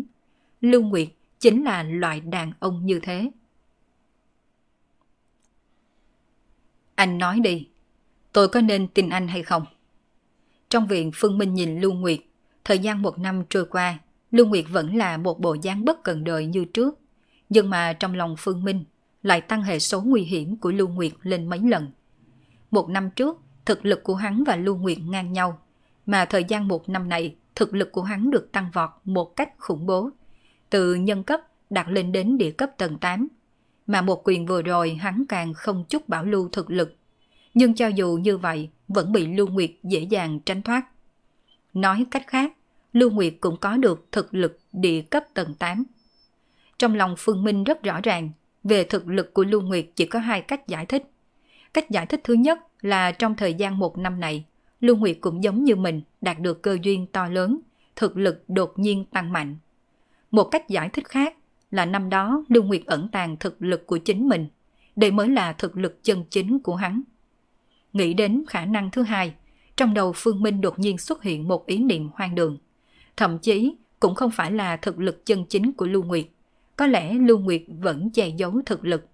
Lưu Nguyệt chính là loại đàn ông như thế. Anh nói đi, tôi có nên tin anh hay không? Trong viện Phương Minh nhìn Lưu Nguyệt, thời gian một năm trôi qua, Lưu Nguyệt vẫn là một bộ dáng bất cần đời như trước. Nhưng mà trong lòng Phương Minh lại tăng hệ số nguy hiểm của Lưu Nguyệt lên mấy lần. Một năm trước, thực lực của hắn và Lưu Nguyện ngang nhau. Mà thời gian một năm này, thực lực của hắn được tăng vọt một cách khủng bố. Từ nhân cấp đạt lên đến địa cấp tầng 8. Mà một quyền vừa rồi hắn càng không chút bảo lưu thực lực. Nhưng cho dù như vậy, vẫn bị Lưu Nguyệt dễ dàng tránh thoát. Nói cách khác, Lưu Nguyệt cũng có được thực lực địa cấp tầng 8. Trong lòng Phương Minh rất rõ ràng, về thực lực của Lưu Nguyệt chỉ có hai cách giải thích. Cách giải thích thứ nhất là trong thời gian một năm này, Lưu Nguyệt cũng giống như mình đạt được cơ duyên to lớn, thực lực đột nhiên tăng mạnh. Một cách giải thích khác là năm đó Lưu Nguyệt ẩn tàng thực lực của chính mình, đây mới là thực lực chân chính của hắn. Nghĩ đến khả năng thứ hai, trong đầu Phương Minh đột nhiên xuất hiện một ý niệm hoang đường. Thậm chí cũng không phải là thực lực chân chính của Lưu Nguyệt. Có lẽ Lưu Nguyệt vẫn che giấu thực lực.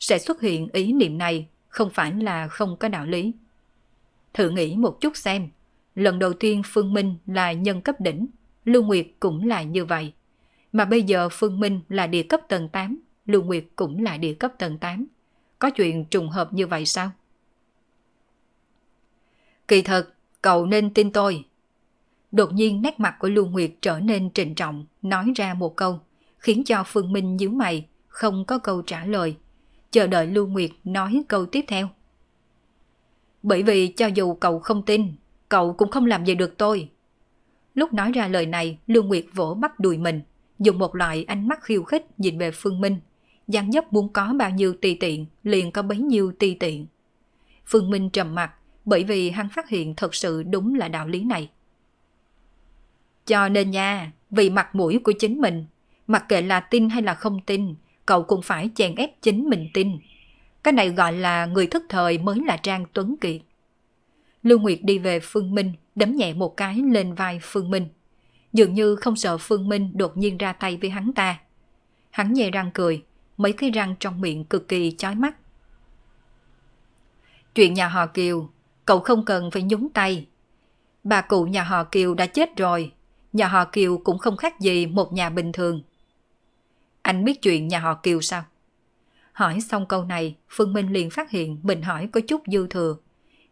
Sẽ xuất hiện ý niệm này không phải là không có đạo lý. Thử nghĩ một chút xem, lần đầu tiên Phương Minh là nhân cấp đỉnh, Lưu Nguyệt cũng là như vậy. Mà bây giờ Phương Minh là địa cấp tầng 8, Lưu Nguyệt cũng là địa cấp tầng 8. Có chuyện trùng hợp như vậy sao? Kỳ thật, cậu nên tin tôi. Đột nhiên nét mặt của Lưu Nguyệt trở nên trịnh trọng, nói ra một câu, khiến cho Phương Minh nhíu mày, không có câu trả lời chờ đợi Lưu Nguyệt nói câu tiếp theo. Bởi vì cho dù cậu không tin, cậu cũng không làm gì được tôi. Lúc nói ra lời này, Lưu Nguyệt vỗ bắp đùi mình, dùng một loại ánh mắt khiêu khích nhìn về Phương Minh. Giang dấp muốn có bao nhiêu tùy tiện, liền có bấy nhiêu tùy tiện. Phương Minh trầm mặt, bởi vì hắn phát hiện thật sự đúng là đạo lý này. Cho nên nha, vì mặt mũi của chính mình, mặc kệ là tin hay là không tin, cậu cũng phải chèn ép chính mình tin. Cái này gọi là người thức thời mới là Trang Tuấn Kiệt. Lưu Nguyệt đi về Phương Minh, đấm nhẹ một cái lên vai Phương Minh. Dường như không sợ Phương Minh đột nhiên ra tay với hắn ta. Hắn nhẹ răng cười, mấy cái răng trong miệng cực kỳ chói mắt. Chuyện nhà họ Kiều, cậu không cần phải nhúng tay. Bà cụ nhà họ Kiều đã chết rồi, nhà họ Kiều cũng không khác gì một nhà bình thường. Anh biết chuyện nhà họ Kiều sao? Hỏi xong câu này, Phương Minh liền phát hiện mình hỏi có chút dư thừa.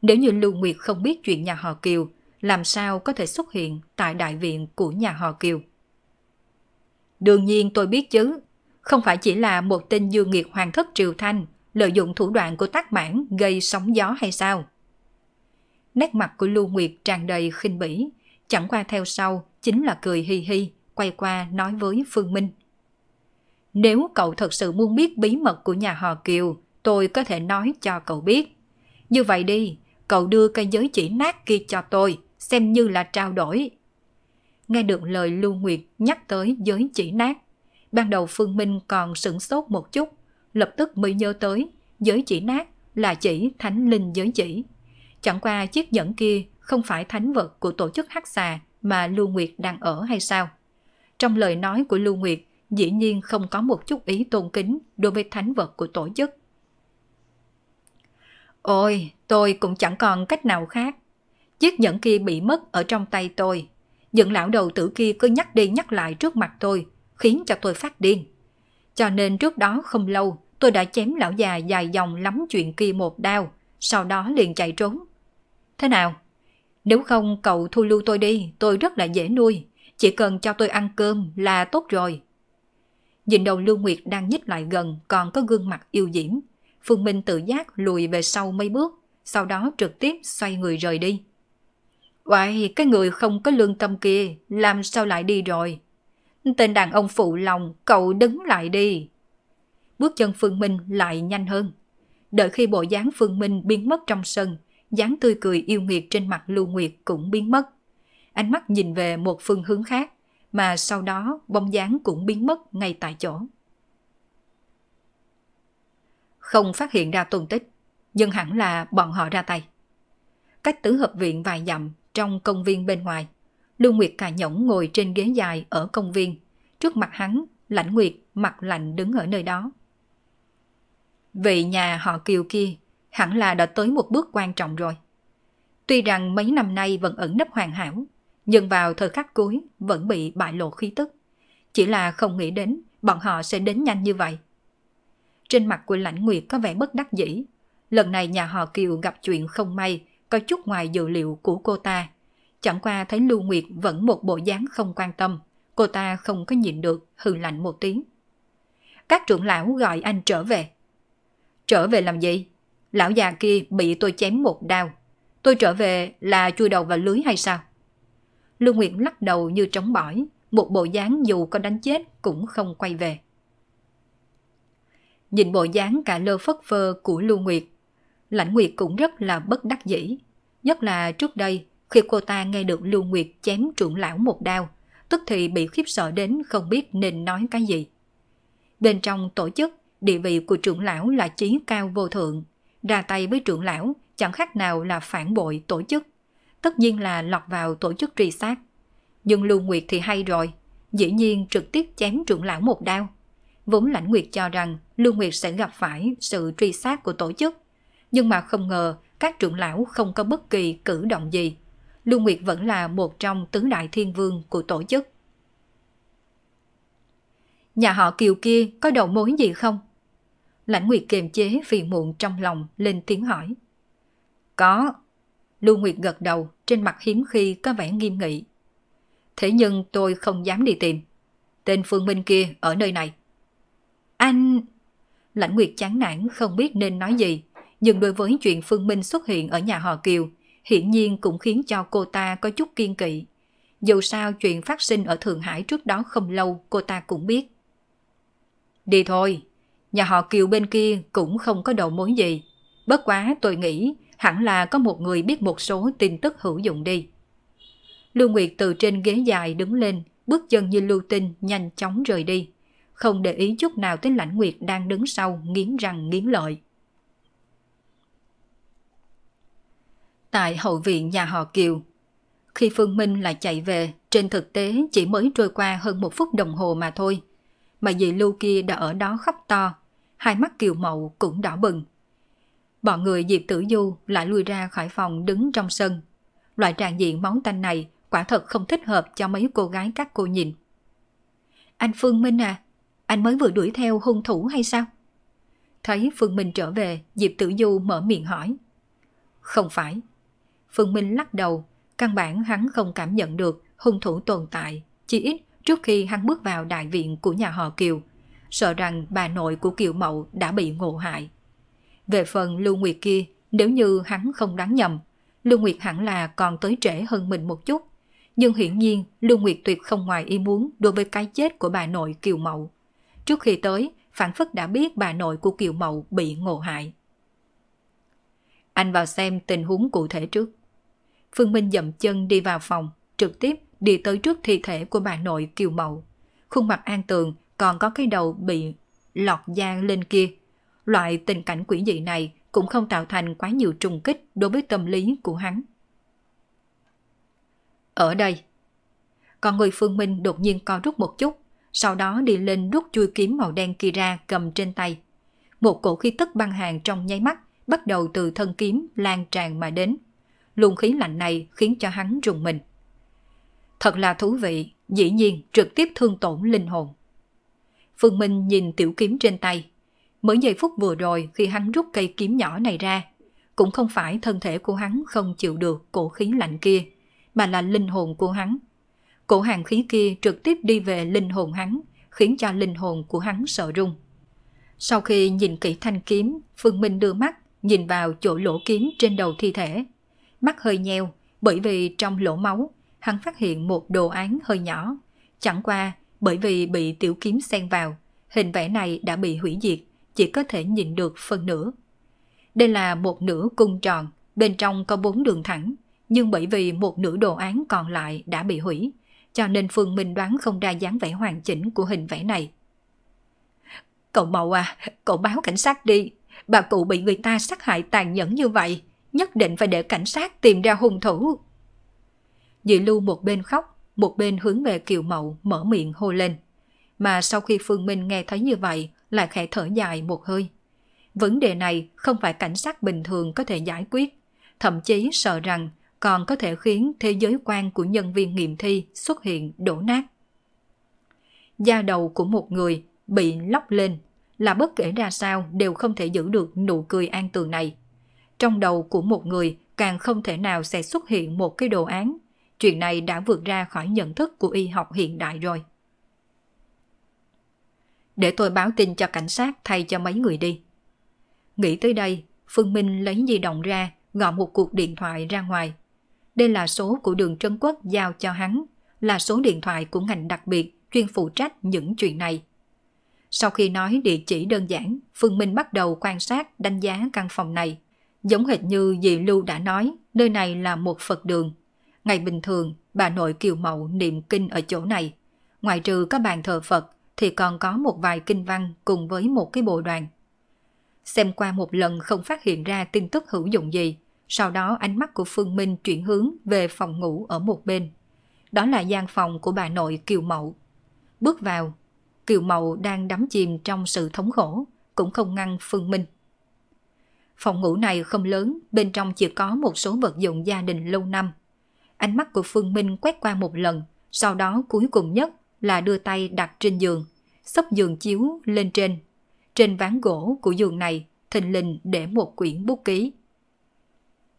Nếu như Lưu Nguyệt không biết chuyện nhà họ Kiều, làm sao có thể xuất hiện tại đại viện của nhà họ Kiều? Đương nhiên tôi biết chứ, không phải chỉ là một tên dương nghiệt hoàng thất triều thanh, lợi dụng thủ đoạn của tác bản gây sóng gió hay sao? Nét mặt của Lưu Nguyệt tràn đầy khinh bỉ, chẳng qua theo sau chính là cười hi hi, quay qua nói với Phương Minh. Nếu cậu thật sự muốn biết bí mật của nhà họ Kiều, tôi có thể nói cho cậu biết. Như vậy đi, cậu đưa cây giới chỉ nát kia cho tôi, xem như là trao đổi. Nghe được lời Lưu Nguyệt nhắc tới giới chỉ nát, ban đầu Phương Minh còn sửng sốt một chút, lập tức mới nhớ tới giới chỉ nát là chỉ thánh linh giới chỉ. Chẳng qua chiếc nhẫn kia không phải thánh vật của tổ chức hắc xà mà Lưu Nguyệt đang ở hay sao? Trong lời nói của Lưu Nguyệt dĩ nhiên không có một chút ý tôn kính đối với thánh vật của tổ chức. Ôi, tôi cũng chẳng còn cách nào khác. Chiếc nhẫn kia bị mất ở trong tay tôi. Dựng lão đầu tử kia cứ nhắc đi nhắc lại trước mặt tôi, khiến cho tôi phát điên. Cho nên trước đó không lâu, tôi đã chém lão già dài dòng lắm chuyện kia một đao, sau đó liền chạy trốn. Thế nào? Nếu không cậu thu lưu tôi đi, tôi rất là dễ nuôi. Chỉ cần cho tôi ăn cơm là tốt rồi. Nhìn đầu Lưu Nguyệt đang nhích lại gần còn có gương mặt yêu diễm. Phương Minh tự giác lùi về sau mấy bước, sau đó trực tiếp xoay người rời đi. Uầy, cái người không có lương tâm kia, làm sao lại đi rồi? Tên đàn ông phụ lòng, cậu đứng lại đi. Bước chân Phương Minh lại nhanh hơn. Đợi khi bộ dáng Phương Minh biến mất trong sân, dáng tươi cười yêu nghiệt trên mặt Lưu Nguyệt cũng biến mất. Ánh mắt nhìn về một phương hướng khác, mà sau đó bóng dáng cũng biến mất ngay tại chỗ. Không phát hiện ra tung tích, nhưng hẳn là bọn họ ra tay. Cách tứ hợp viện vài dặm trong công viên bên ngoài, Lưu Nguyệt cà nhõng ngồi trên ghế dài ở công viên, trước mặt hắn, Lãnh Nguyệt mặt lạnh đứng ở nơi đó. Vị nhà họ Kiều kia hẳn là đã tới một bước quan trọng rồi. Tuy rằng mấy năm nay vẫn ẩn nấp hoàn hảo, nhưng vào thời khắc cuối vẫn bị bại lộ khí tức. Chỉ là không nghĩ đến bọn họ sẽ đến nhanh như vậy. Trên mặt của Lãnh Nguyệt có vẻ bất đắc dĩ. Lần này nhà họ Kiều gặp chuyện không may, có chút ngoài dự liệu của cô ta. Chẳng qua thấy Lưu Nguyệt vẫn một bộ dáng không quan tâm, cô ta không có nhịn được, hừ lạnh một tiếng. Các trưởng lão gọi anh trở về. Trở về làm gì? Lão già kia bị tôi chém một đao. Tôi trở về là chui đầu vào lưới hay sao? Lưu Nguyệt lắc đầu như trống bỏi, một bộ dáng dù có đánh chết cũng không quay về. Nhìn bộ dáng cả lơ phất phơ của Lưu Nguyệt, Lãnh Nguyệt cũng rất là bất đắc dĩ. Nhất là trước đây, khi cô ta nghe được Lưu Nguyệt chém trưởng lão một đao, tức thì bị khiếp sợ đến không biết nên nói cái gì. Bên trong tổ chức, địa vị của trưởng lão là chí cao vô thượng. Ra tay với trưởng lão chẳng khác nào là phản bội tổ chức tất nhiên là lọt vào tổ chức truy sát. Nhưng Lưu Nguyệt thì hay rồi, dĩ nhiên trực tiếp chém trưởng lão một đao. Vốn Lãnh Nguyệt cho rằng Lưu Nguyệt sẽ gặp phải sự truy sát của tổ chức. Nhưng mà không ngờ các trưởng lão không có bất kỳ cử động gì. Lưu Nguyệt vẫn là một trong tứ đại thiên vương của tổ chức. Nhà họ Kiều kia có đầu mối gì không? Lãnh Nguyệt kiềm chế phiền muộn trong lòng lên tiếng hỏi. Có, Lưu Nguyệt gật đầu, trên mặt hiếm khi có vẻ nghiêm nghị. Thế nhưng tôi không dám đi tìm. Tên Phương Minh kia ở nơi này. Anh... Lãnh Nguyệt chán nản không biết nên nói gì, nhưng đối với chuyện Phương Minh xuất hiện ở nhà họ Kiều, hiển nhiên cũng khiến cho cô ta có chút kiên kỵ. Dù sao chuyện phát sinh ở Thượng Hải trước đó không lâu cô ta cũng biết. Đi thôi, nhà họ Kiều bên kia cũng không có đầu mối gì. Bất quá tôi nghĩ hẳn là có một người biết một số tin tức hữu dụng đi. Lưu Nguyệt từ trên ghế dài đứng lên, bước chân như lưu tinh nhanh chóng rời đi, không để ý chút nào tới lãnh nguyệt đang đứng sau nghiến răng nghiến lợi. Tại hậu viện nhà họ Kiều, khi Phương Minh lại chạy về, trên thực tế chỉ mới trôi qua hơn một phút đồng hồ mà thôi. Mà dì Lưu kia đã ở đó khóc to, hai mắt Kiều Mậu cũng đỏ bừng bọn người Diệp Tử Du lại lui ra khỏi phòng đứng trong sân. Loại tràn diện móng tanh này quả thật không thích hợp cho mấy cô gái các cô nhìn. Anh Phương Minh à, anh mới vừa đuổi theo hung thủ hay sao? Thấy Phương Minh trở về, Diệp Tử Du mở miệng hỏi. Không phải. Phương Minh lắc đầu, căn bản hắn không cảm nhận được hung thủ tồn tại, chỉ ít trước khi hắn bước vào đại viện của nhà họ Kiều, sợ rằng bà nội của Kiều Mậu đã bị ngộ hại. Về phần Lưu Nguyệt kia, nếu như hắn không đoán nhầm, Lưu Nguyệt hẳn là còn tới trễ hơn mình một chút. Nhưng hiển nhiên, Lưu Nguyệt tuyệt không ngoài ý muốn đối với cái chết của bà nội Kiều Mậu. Trước khi tới, phản phất đã biết bà nội của Kiều Mậu bị ngộ hại. Anh vào xem tình huống cụ thể trước. Phương Minh dậm chân đi vào phòng, trực tiếp đi tới trước thi thể của bà nội Kiều Mậu. Khuôn mặt an tường còn có cái đầu bị lọt da lên kia, loại tình cảnh quỷ dị này cũng không tạo thành quá nhiều trùng kích đối với tâm lý của hắn. Ở đây, con người Phương Minh đột nhiên co rút một chút, sau đó đi lên rút chui kiếm màu đen kia ra cầm trên tay. Một cổ khí tức băng hàng trong nháy mắt bắt đầu từ thân kiếm lan tràn mà đến. Luồng khí lạnh này khiến cho hắn rùng mình. Thật là thú vị, dĩ nhiên trực tiếp thương tổn linh hồn. Phương Minh nhìn tiểu kiếm trên tay, Mới giây phút vừa rồi khi hắn rút cây kiếm nhỏ này ra, cũng không phải thân thể của hắn không chịu được cổ khí lạnh kia, mà là linh hồn của hắn. Cổ hàng khí kia trực tiếp đi về linh hồn hắn, khiến cho linh hồn của hắn sợ rung. Sau khi nhìn kỹ thanh kiếm, Phương Minh đưa mắt nhìn vào chỗ lỗ kiếm trên đầu thi thể. Mắt hơi nheo, bởi vì trong lỗ máu, hắn phát hiện một đồ án hơi nhỏ. Chẳng qua, bởi vì bị tiểu kiếm xen vào, hình vẽ này đã bị hủy diệt, chỉ có thể nhìn được phần nửa. Đây là một nửa cung tròn, bên trong có bốn đường thẳng, nhưng bởi vì một nửa đồ án còn lại đã bị hủy, cho nên Phương Minh đoán không ra dáng vẻ hoàn chỉnh của hình vẽ này. Cậu Mậu à, cậu báo cảnh sát đi, bà cụ bị người ta sát hại tàn nhẫn như vậy, nhất định phải để cảnh sát tìm ra hung thủ. Dị lưu một bên khóc, một bên hướng về Kiều Mậu mở miệng hô lên. Mà sau khi Phương Minh nghe thấy như vậy, lại khẽ thở dài một hơi. Vấn đề này không phải cảnh sát bình thường có thể giải quyết, thậm chí sợ rằng còn có thể khiến thế giới quan của nhân viên nghiệm thi xuất hiện đổ nát. Da đầu của một người bị lóc lên là bất kể ra sao đều không thể giữ được nụ cười an tường này. Trong đầu của một người càng không thể nào sẽ xuất hiện một cái đồ án. Chuyện này đã vượt ra khỏi nhận thức của y học hiện đại rồi để tôi báo tin cho cảnh sát thay cho mấy người đi. Nghĩ tới đây, Phương Minh lấy di động ra, gọi một cuộc điện thoại ra ngoài. Đây là số của đường Trân Quốc giao cho hắn, là số điện thoại của ngành đặc biệt chuyên phụ trách những chuyện này. Sau khi nói địa chỉ đơn giản, Phương Minh bắt đầu quan sát đánh giá căn phòng này. Giống hệt như dì Lưu đã nói, nơi này là một Phật đường. Ngày bình thường, bà nội Kiều Mậu niệm kinh ở chỗ này. Ngoài trừ có bàn thờ Phật, thì còn có một vài kinh văn cùng với một cái bộ đoàn. Xem qua một lần không phát hiện ra tin tức hữu dụng gì, sau đó ánh mắt của Phương Minh chuyển hướng về phòng ngủ ở một bên. Đó là gian phòng của bà nội Kiều Mậu. Bước vào, Kiều Mậu đang đắm chìm trong sự thống khổ, cũng không ngăn Phương Minh. Phòng ngủ này không lớn, bên trong chỉ có một số vật dụng gia đình lâu năm. Ánh mắt của Phương Minh quét qua một lần, sau đó cuối cùng nhất là đưa tay đặt trên giường, xốc giường chiếu lên trên. Trên ván gỗ của giường này thình lình để một quyển bút ký.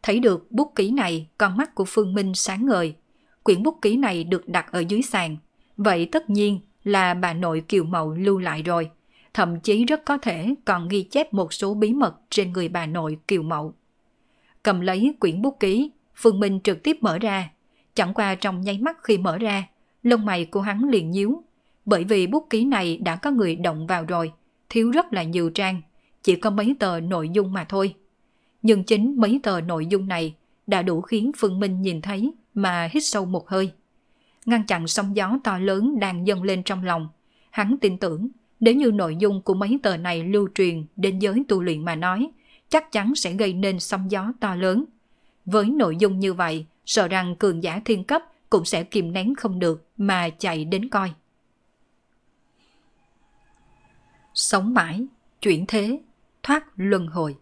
Thấy được bút ký này, con mắt của Phương Minh sáng ngời. Quyển bút ký này được đặt ở dưới sàn. Vậy tất nhiên là bà nội Kiều Mậu lưu lại rồi. Thậm chí rất có thể còn ghi chép một số bí mật trên người bà nội Kiều Mậu. Cầm lấy quyển bút ký, Phương Minh trực tiếp mở ra. Chẳng qua trong nháy mắt khi mở ra, lông mày của hắn liền nhíu, bởi vì bút ký này đã có người động vào rồi, thiếu rất là nhiều trang, chỉ có mấy tờ nội dung mà thôi. Nhưng chính mấy tờ nội dung này đã đủ khiến Phương Minh nhìn thấy mà hít sâu một hơi. Ngăn chặn sóng gió to lớn đang dâng lên trong lòng, hắn tin tưởng nếu như nội dung của mấy tờ này lưu truyền đến giới tu luyện mà nói, chắc chắn sẽ gây nên sóng gió to lớn. Với nội dung như vậy, sợ rằng cường giả thiên cấp cũng sẽ kìm nén không được mà chạy đến coi. Sống mãi, chuyển thế, thoát luân hồi.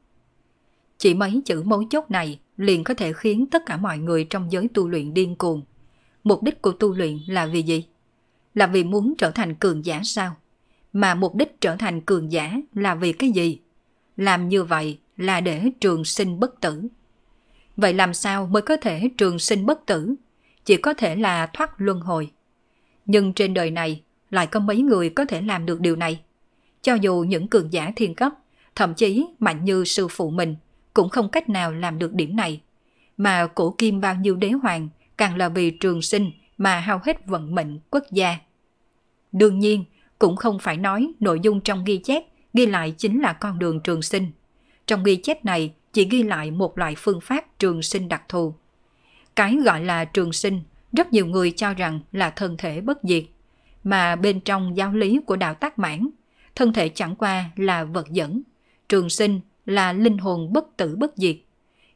Chỉ mấy chữ mấu chốt này liền có thể khiến tất cả mọi người trong giới tu luyện điên cuồng. Mục đích của tu luyện là vì gì? Là vì muốn trở thành cường giả sao? Mà mục đích trở thành cường giả là vì cái gì? Làm như vậy là để trường sinh bất tử. Vậy làm sao mới có thể trường sinh bất tử chỉ có thể là thoát luân hồi. Nhưng trên đời này lại có mấy người có thể làm được điều này. Cho dù những cường giả thiên cấp, thậm chí mạnh như sư phụ mình, cũng không cách nào làm được điểm này. Mà cổ kim bao nhiêu đế hoàng càng là vì trường sinh mà hao hết vận mệnh quốc gia. Đương nhiên, cũng không phải nói nội dung trong ghi chép ghi lại chính là con đường trường sinh. Trong ghi chép này chỉ ghi lại một loại phương pháp trường sinh đặc thù cái gọi là trường sinh, rất nhiều người cho rằng là thân thể bất diệt, mà bên trong giáo lý của đạo tác mãn, thân thể chẳng qua là vật dẫn, trường sinh là linh hồn bất tử bất diệt.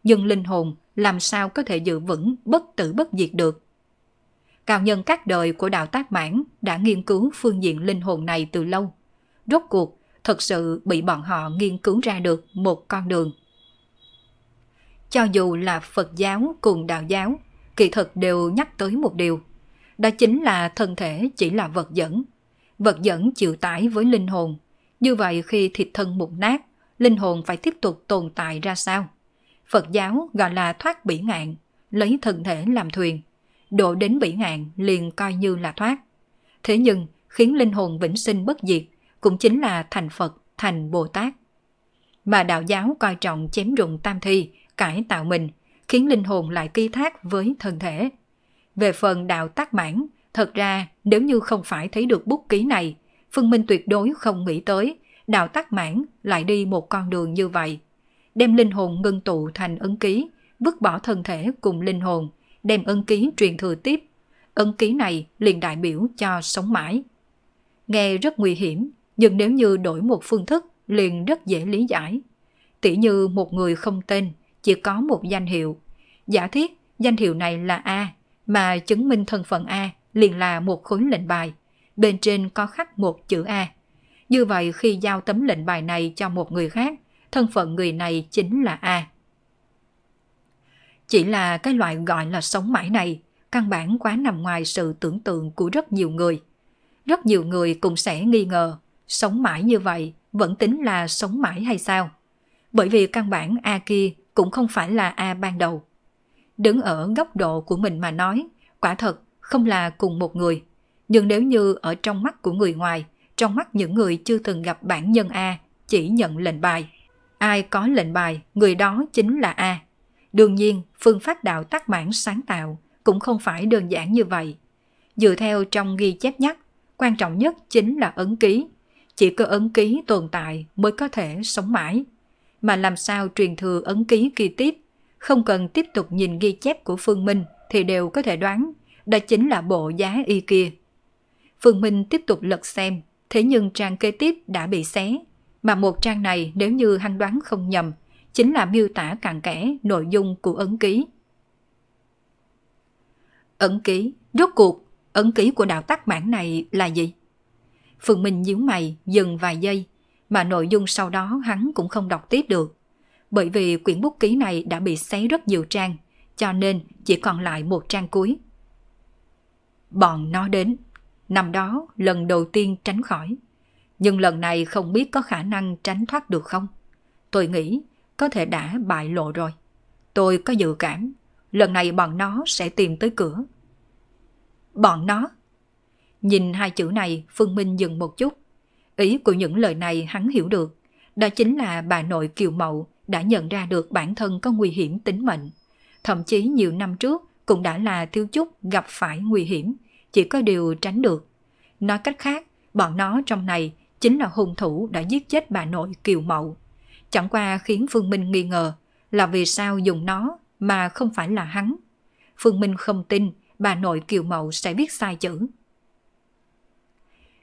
Nhưng linh hồn làm sao có thể giữ vững bất tử bất diệt được? Cao nhân các đời của đạo tác mãn đã nghiên cứu phương diện linh hồn này từ lâu. Rốt cuộc, thật sự bị bọn họ nghiên cứu ra được một con đường cho dù là Phật giáo cùng đạo giáo, kỳ thực đều nhắc tới một điều. Đó chính là thân thể chỉ là vật dẫn. Vật dẫn chịu tải với linh hồn. Như vậy khi thịt thân mục nát, linh hồn phải tiếp tục tồn tại ra sao? Phật giáo gọi là thoát bỉ ngạn, lấy thân thể làm thuyền. Độ đến bỉ ngạn liền coi như là thoát. Thế nhưng, khiến linh hồn vĩnh sinh bất diệt cũng chính là thành Phật, thành Bồ Tát. Mà đạo giáo coi trọng chém rụng tam thi cải tạo mình, khiến linh hồn lại ký thác với thân thể. Về phần đạo tác mãn, thật ra nếu như không phải thấy được bút ký này, Phương Minh tuyệt đối không nghĩ tới đạo tác mãn lại đi một con đường như vậy. Đem linh hồn ngưng tụ thành ấn ký, vứt bỏ thân thể cùng linh hồn, đem ấn ký truyền thừa tiếp. Ấn ký này liền đại biểu cho sống mãi. Nghe rất nguy hiểm, nhưng nếu như đổi một phương thức liền rất dễ lý giải. Tỉ như một người không tên chỉ có một danh hiệu. Giả thiết danh hiệu này là A, mà chứng minh thân phận A liền là một khối lệnh bài. Bên trên có khắc một chữ A. Như vậy khi giao tấm lệnh bài này cho một người khác, thân phận người này chính là A. Chỉ là cái loại gọi là sống mãi này, căn bản quá nằm ngoài sự tưởng tượng của rất nhiều người. Rất nhiều người cũng sẽ nghi ngờ, sống mãi như vậy vẫn tính là sống mãi hay sao? Bởi vì căn bản A kia cũng không phải là A ban đầu. Đứng ở góc độ của mình mà nói, quả thật không là cùng một người. Nhưng nếu như ở trong mắt của người ngoài, trong mắt những người chưa từng gặp bản nhân A, chỉ nhận lệnh bài. Ai có lệnh bài, người đó chính là A. Đương nhiên, phương pháp đạo tác bản sáng tạo cũng không phải đơn giản như vậy. Dựa theo trong ghi chép nhắc, quan trọng nhất chính là ấn ký. Chỉ có ấn ký tồn tại mới có thể sống mãi mà làm sao truyền thừa ấn ký kỳ tiếp, không cần tiếp tục nhìn ghi chép của Phương Minh thì đều có thể đoán đó chính là bộ giá y kia. Phương Minh tiếp tục lật xem, thế nhưng trang kế tiếp đã bị xé, mà một trang này nếu như hăng đoán không nhầm, chính là miêu tả cặn kẽ nội dung của ấn ký. Ấn ký, rốt cuộc, ấn ký của đạo tác bản này là gì? Phương Minh nhíu mày, dừng vài giây, mà nội dung sau đó hắn cũng không đọc tiếp được. Bởi vì quyển bút ký này đã bị xé rất nhiều trang, cho nên chỉ còn lại một trang cuối. Bọn nó đến, năm đó lần đầu tiên tránh khỏi. Nhưng lần này không biết có khả năng tránh thoát được không? Tôi nghĩ có thể đã bại lộ rồi. Tôi có dự cảm, lần này bọn nó sẽ tìm tới cửa. Bọn nó? Nhìn hai chữ này, Phương Minh dừng một chút Ý của những lời này hắn hiểu được. Đó chính là bà nội Kiều Mậu đã nhận ra được bản thân có nguy hiểm tính mệnh. Thậm chí nhiều năm trước cũng đã là thiếu chút gặp phải nguy hiểm, chỉ có điều tránh được. Nói cách khác, bọn nó trong này chính là hung thủ đã giết chết bà nội Kiều Mậu. Chẳng qua khiến Phương Minh nghi ngờ là vì sao dùng nó mà không phải là hắn. Phương Minh không tin bà nội Kiều Mậu sẽ biết sai chữ.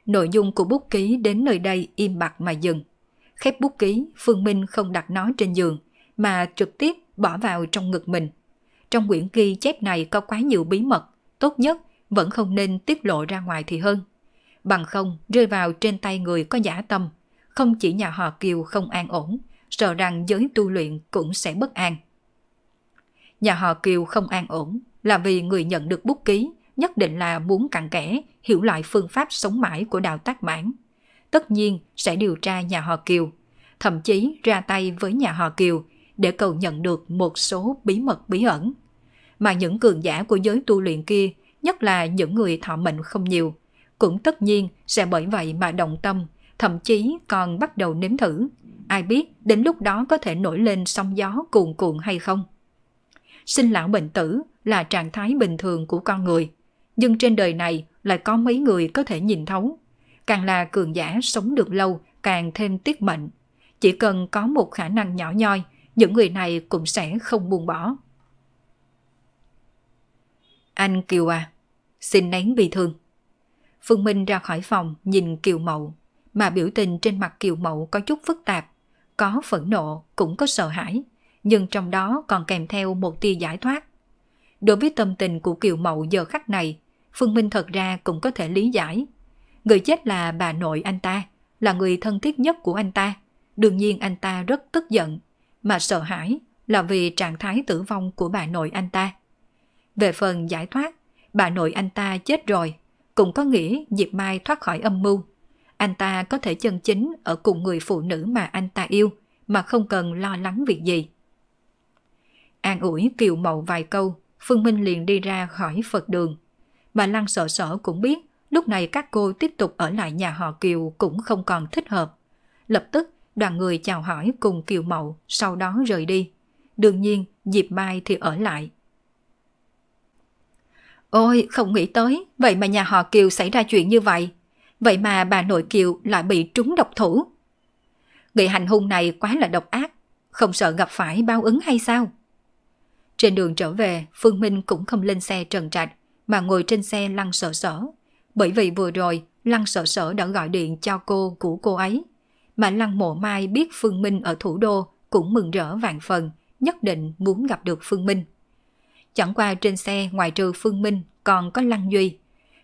Nội dung của bút ký đến nơi đây im bặt mà dừng. Khép bút ký, Phương Minh không đặt nó trên giường, mà trực tiếp bỏ vào trong ngực mình. Trong quyển ghi chép này có quá nhiều bí mật, tốt nhất vẫn không nên tiết lộ ra ngoài thì hơn. Bằng không, rơi vào trên tay người có giả tâm, không chỉ nhà họ Kiều không an ổn, sợ rằng giới tu luyện cũng sẽ bất an. Nhà họ Kiều không an ổn là vì người nhận được bút ký nhất định là muốn cặn kẽ hiểu lại phương pháp sống mãi của đạo tác mãn. Tất nhiên sẽ điều tra nhà họ Kiều, thậm chí ra tay với nhà họ Kiều để cầu nhận được một số bí mật bí ẩn. Mà những cường giả của giới tu luyện kia, nhất là những người thọ mệnh không nhiều, cũng tất nhiên sẽ bởi vậy mà động tâm, thậm chí còn bắt đầu nếm thử. Ai biết đến lúc đó có thể nổi lên sóng gió cuồn cuộn hay không? Sinh lão bệnh tử là trạng thái bình thường của con người – nhưng trên đời này lại có mấy người có thể nhìn thấu. Càng là cường giả sống được lâu, càng thêm tiếc mệnh. Chỉ cần có một khả năng nhỏ nhoi, những người này cũng sẽ không buông bỏ. Anh Kiều à, xin nén bị thương. Phương Minh ra khỏi phòng nhìn Kiều Mậu, mà biểu tình trên mặt Kiều Mậu có chút phức tạp, có phẫn nộ cũng có sợ hãi, nhưng trong đó còn kèm theo một tia giải thoát. Đối với tâm tình của Kiều Mậu giờ khắc này, Phương Minh thật ra cũng có thể lý giải. Người chết là bà nội anh ta, là người thân thiết nhất của anh ta. Đương nhiên anh ta rất tức giận, mà sợ hãi là vì trạng thái tử vong của bà nội anh ta. Về phần giải thoát, bà nội anh ta chết rồi, cũng có nghĩa dịp Mai thoát khỏi âm mưu. Anh ta có thể chân chính ở cùng người phụ nữ mà anh ta yêu, mà không cần lo lắng việc gì. An ủi kiều mậu vài câu, Phương Minh liền đi ra khỏi Phật đường. Bà Lan sợ sở cũng biết lúc này các cô tiếp tục ở lại nhà họ Kiều cũng không còn thích hợp. Lập tức, đoàn người chào hỏi cùng Kiều Mậu, sau đó rời đi. Đương nhiên, dịp Mai thì ở lại. Ôi, không nghĩ tới, vậy mà nhà họ Kiều xảy ra chuyện như vậy. Vậy mà bà nội Kiều lại bị trúng độc thủ. Người hành hung này quá là độc ác, không sợ gặp phải bao ứng hay sao? Trên đường trở về, Phương Minh cũng không lên xe trần trạch, mà ngồi trên xe Lăng Sở Sở. Bởi vì vừa rồi, Lăng Sở Sở đã gọi điện cho cô của cô ấy. Mà Lăng Mộ Mai biết Phương Minh ở thủ đô cũng mừng rỡ vạn phần, nhất định muốn gặp được Phương Minh. Chẳng qua trên xe ngoài trừ Phương Minh còn có Lăng Duy.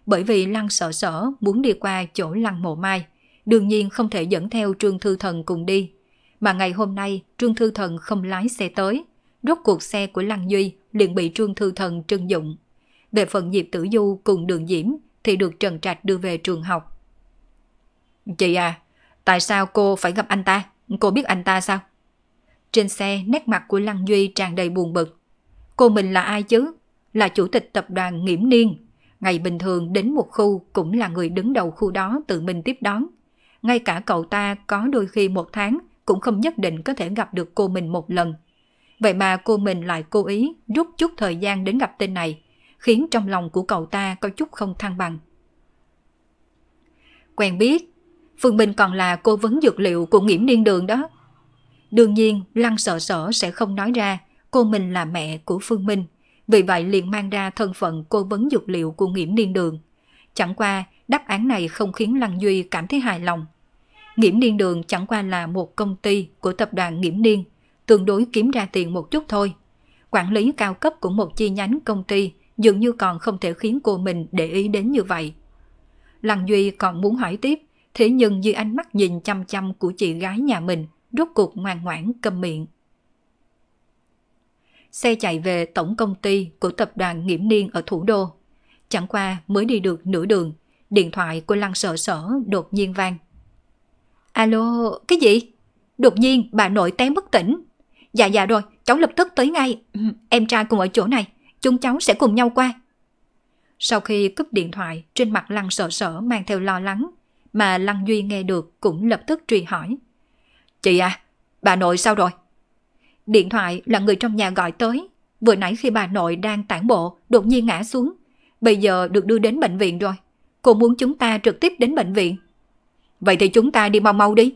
Bởi vì Lăng sợ Sở muốn đi qua chỗ Lăng Mộ Mai, đương nhiên không thể dẫn theo Trương Thư Thần cùng đi. Mà ngày hôm nay Trương Thư Thần không lái xe tới, rốt cuộc xe của Lăng Duy liền bị Trương Thư Thần trưng dụng. Về phần Diệp Tử Du cùng Đường Diễm thì được Trần Trạch đưa về trường học. Chị à, tại sao cô phải gặp anh ta? Cô biết anh ta sao? Trên xe, nét mặt của Lăng Duy tràn đầy buồn bực. Cô mình là ai chứ? Là chủ tịch tập đoàn Nghiễm Niên. Ngày bình thường đến một khu cũng là người đứng đầu khu đó tự mình tiếp đón. Ngay cả cậu ta có đôi khi một tháng cũng không nhất định có thể gặp được cô mình một lần. Vậy mà cô mình lại cố ý rút chút thời gian đến gặp tên này, khiến trong lòng của cậu ta có chút không thăng bằng. Quen biết, Phương Minh còn là cô vấn dược liệu của nghiễm niên đường đó. Đương nhiên, Lăng sợ sở sẽ không nói ra cô mình là mẹ của Phương Minh, vì vậy liền mang ra thân phận cô vấn dược liệu của nghiễm niên đường. Chẳng qua, đáp án này không khiến Lăng Duy cảm thấy hài lòng. Nghiễm niên đường chẳng qua là một công ty của tập đoàn nghiễm niên, tương đối kiếm ra tiền một chút thôi. Quản lý cao cấp của một chi nhánh công ty dường như còn không thể khiến cô mình để ý đến như vậy. Lăng Duy còn muốn hỏi tiếp, thế nhưng dưới ánh mắt nhìn chăm chăm của chị gái nhà mình, rốt cuộc ngoan ngoãn cầm miệng. Xe chạy về tổng công ty của tập đoàn Nghiễm Niên ở thủ đô. Chẳng qua mới đi được nửa đường, điện thoại của Lăng Sở Sở đột nhiên vang. Alo, cái gì? Đột nhiên bà nội té bất tỉnh. Dạ dạ rồi, cháu lập tức tới ngay. Em trai cùng ở chỗ này, chúng cháu sẽ cùng nhau qua. Sau khi cúp điện thoại, trên mặt Lăng sợ sở mang theo lo lắng, mà Lăng Duy nghe được cũng lập tức truy hỏi. Chị à, bà nội sao rồi? Điện thoại là người trong nhà gọi tới, vừa nãy khi bà nội đang tản bộ, đột nhiên ngã xuống. Bây giờ được đưa đến bệnh viện rồi. Cô muốn chúng ta trực tiếp đến bệnh viện. Vậy thì chúng ta đi mau mau đi.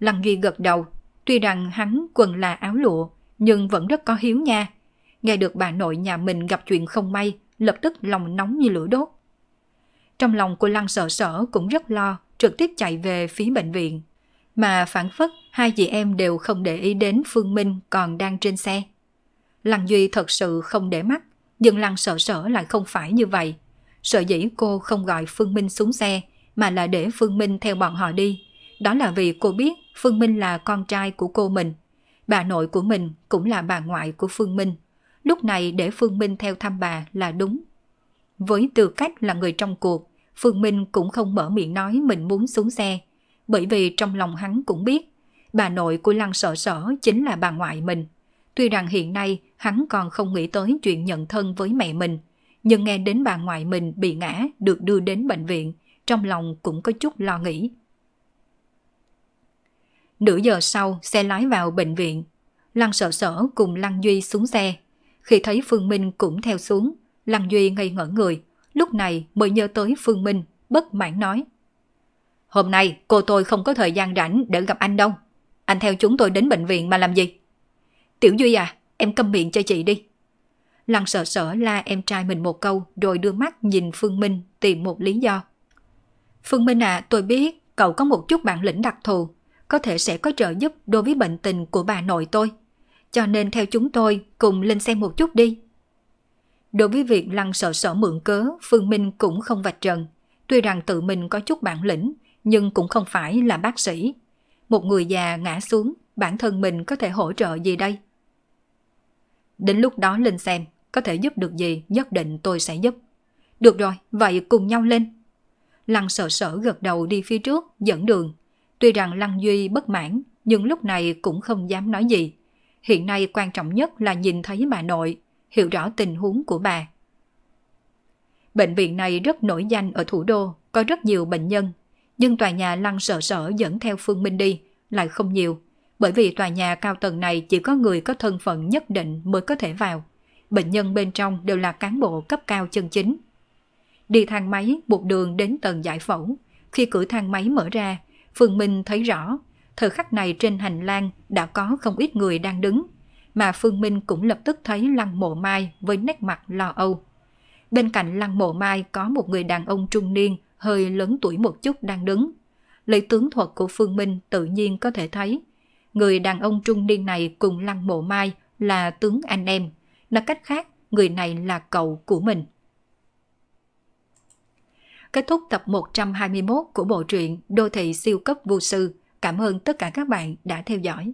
Lăng Duy gật đầu. Tuy rằng hắn quần là áo lụa, nhưng vẫn rất có hiếu nha nghe được bà nội nhà mình gặp chuyện không may, lập tức lòng nóng như lửa đốt. Trong lòng cô Lăng sợ sở cũng rất lo, trực tiếp chạy về phía bệnh viện. Mà phản phất, hai chị em đều không để ý đến Phương Minh còn đang trên xe. Lăng Duy thật sự không để mắt, nhưng Lăng sợ sở lại không phải như vậy. Sợ dĩ cô không gọi Phương Minh xuống xe, mà là để Phương Minh theo bọn họ đi. Đó là vì cô biết Phương Minh là con trai của cô mình. Bà nội của mình cũng là bà ngoại của Phương Minh lúc này để Phương Minh theo thăm bà là đúng. Với tư cách là người trong cuộc, Phương Minh cũng không mở miệng nói mình muốn xuống xe, bởi vì trong lòng hắn cũng biết, bà nội của Lăng Sở Sở chính là bà ngoại mình. Tuy rằng hiện nay hắn còn không nghĩ tới chuyện nhận thân với mẹ mình, nhưng nghe đến bà ngoại mình bị ngã được đưa đến bệnh viện, trong lòng cũng có chút lo nghĩ. Nửa giờ sau, xe lái vào bệnh viện. Lăng sợ sở cùng Lăng Duy xuống xe. Khi thấy Phương Minh cũng theo xuống, Lăng Duy ngây ngẩn người, lúc này mới nhớ tới Phương Minh, bất mãn nói. Hôm nay cô tôi không có thời gian rảnh để gặp anh đâu. Anh theo chúng tôi đến bệnh viện mà làm gì? Tiểu Duy à, em câm miệng cho chị đi. Lăng sợ sợ la em trai mình một câu rồi đưa mắt nhìn Phương Minh tìm một lý do. Phương Minh à, tôi biết cậu có một chút bản lĩnh đặc thù, có thể sẽ có trợ giúp đối với bệnh tình của bà nội tôi cho nên theo chúng tôi cùng lên xem một chút đi. Đối với việc lăng sợ sở mượn cớ, Phương Minh cũng không vạch trần. Tuy rằng tự mình có chút bản lĩnh, nhưng cũng không phải là bác sĩ. Một người già ngã xuống, bản thân mình có thể hỗ trợ gì đây? Đến lúc đó lên xem, có thể giúp được gì nhất định tôi sẽ giúp. Được rồi, vậy cùng nhau lên. Lăng sợ sở gật đầu đi phía trước, dẫn đường. Tuy rằng Lăng Duy bất mãn, nhưng lúc này cũng không dám nói gì hiện nay quan trọng nhất là nhìn thấy bà nội, hiểu rõ tình huống của bà. Bệnh viện này rất nổi danh ở thủ đô, có rất nhiều bệnh nhân, nhưng tòa nhà lăng sợ sở dẫn theo Phương Minh đi lại không nhiều, bởi vì tòa nhà cao tầng này chỉ có người có thân phận nhất định mới có thể vào. Bệnh nhân bên trong đều là cán bộ cấp cao chân chính. Đi thang máy một đường đến tầng giải phẫu, khi cửa thang máy mở ra, Phương Minh thấy rõ thời khắc này trên hành lang đã có không ít người đang đứng, mà Phương Minh cũng lập tức thấy Lăng Mộ Mai với nét mặt lo âu. Bên cạnh Lăng Mộ Mai có một người đàn ông trung niên hơi lớn tuổi một chút đang đứng. Lấy tướng thuật của Phương Minh tự nhiên có thể thấy, người đàn ông trung niên này cùng Lăng Mộ Mai là tướng anh em, nói cách khác, người này là cậu của mình. Kết thúc tập 121 của bộ truyện Đô thị siêu cấp vô sư. Cảm ơn tất cả các bạn đã theo dõi.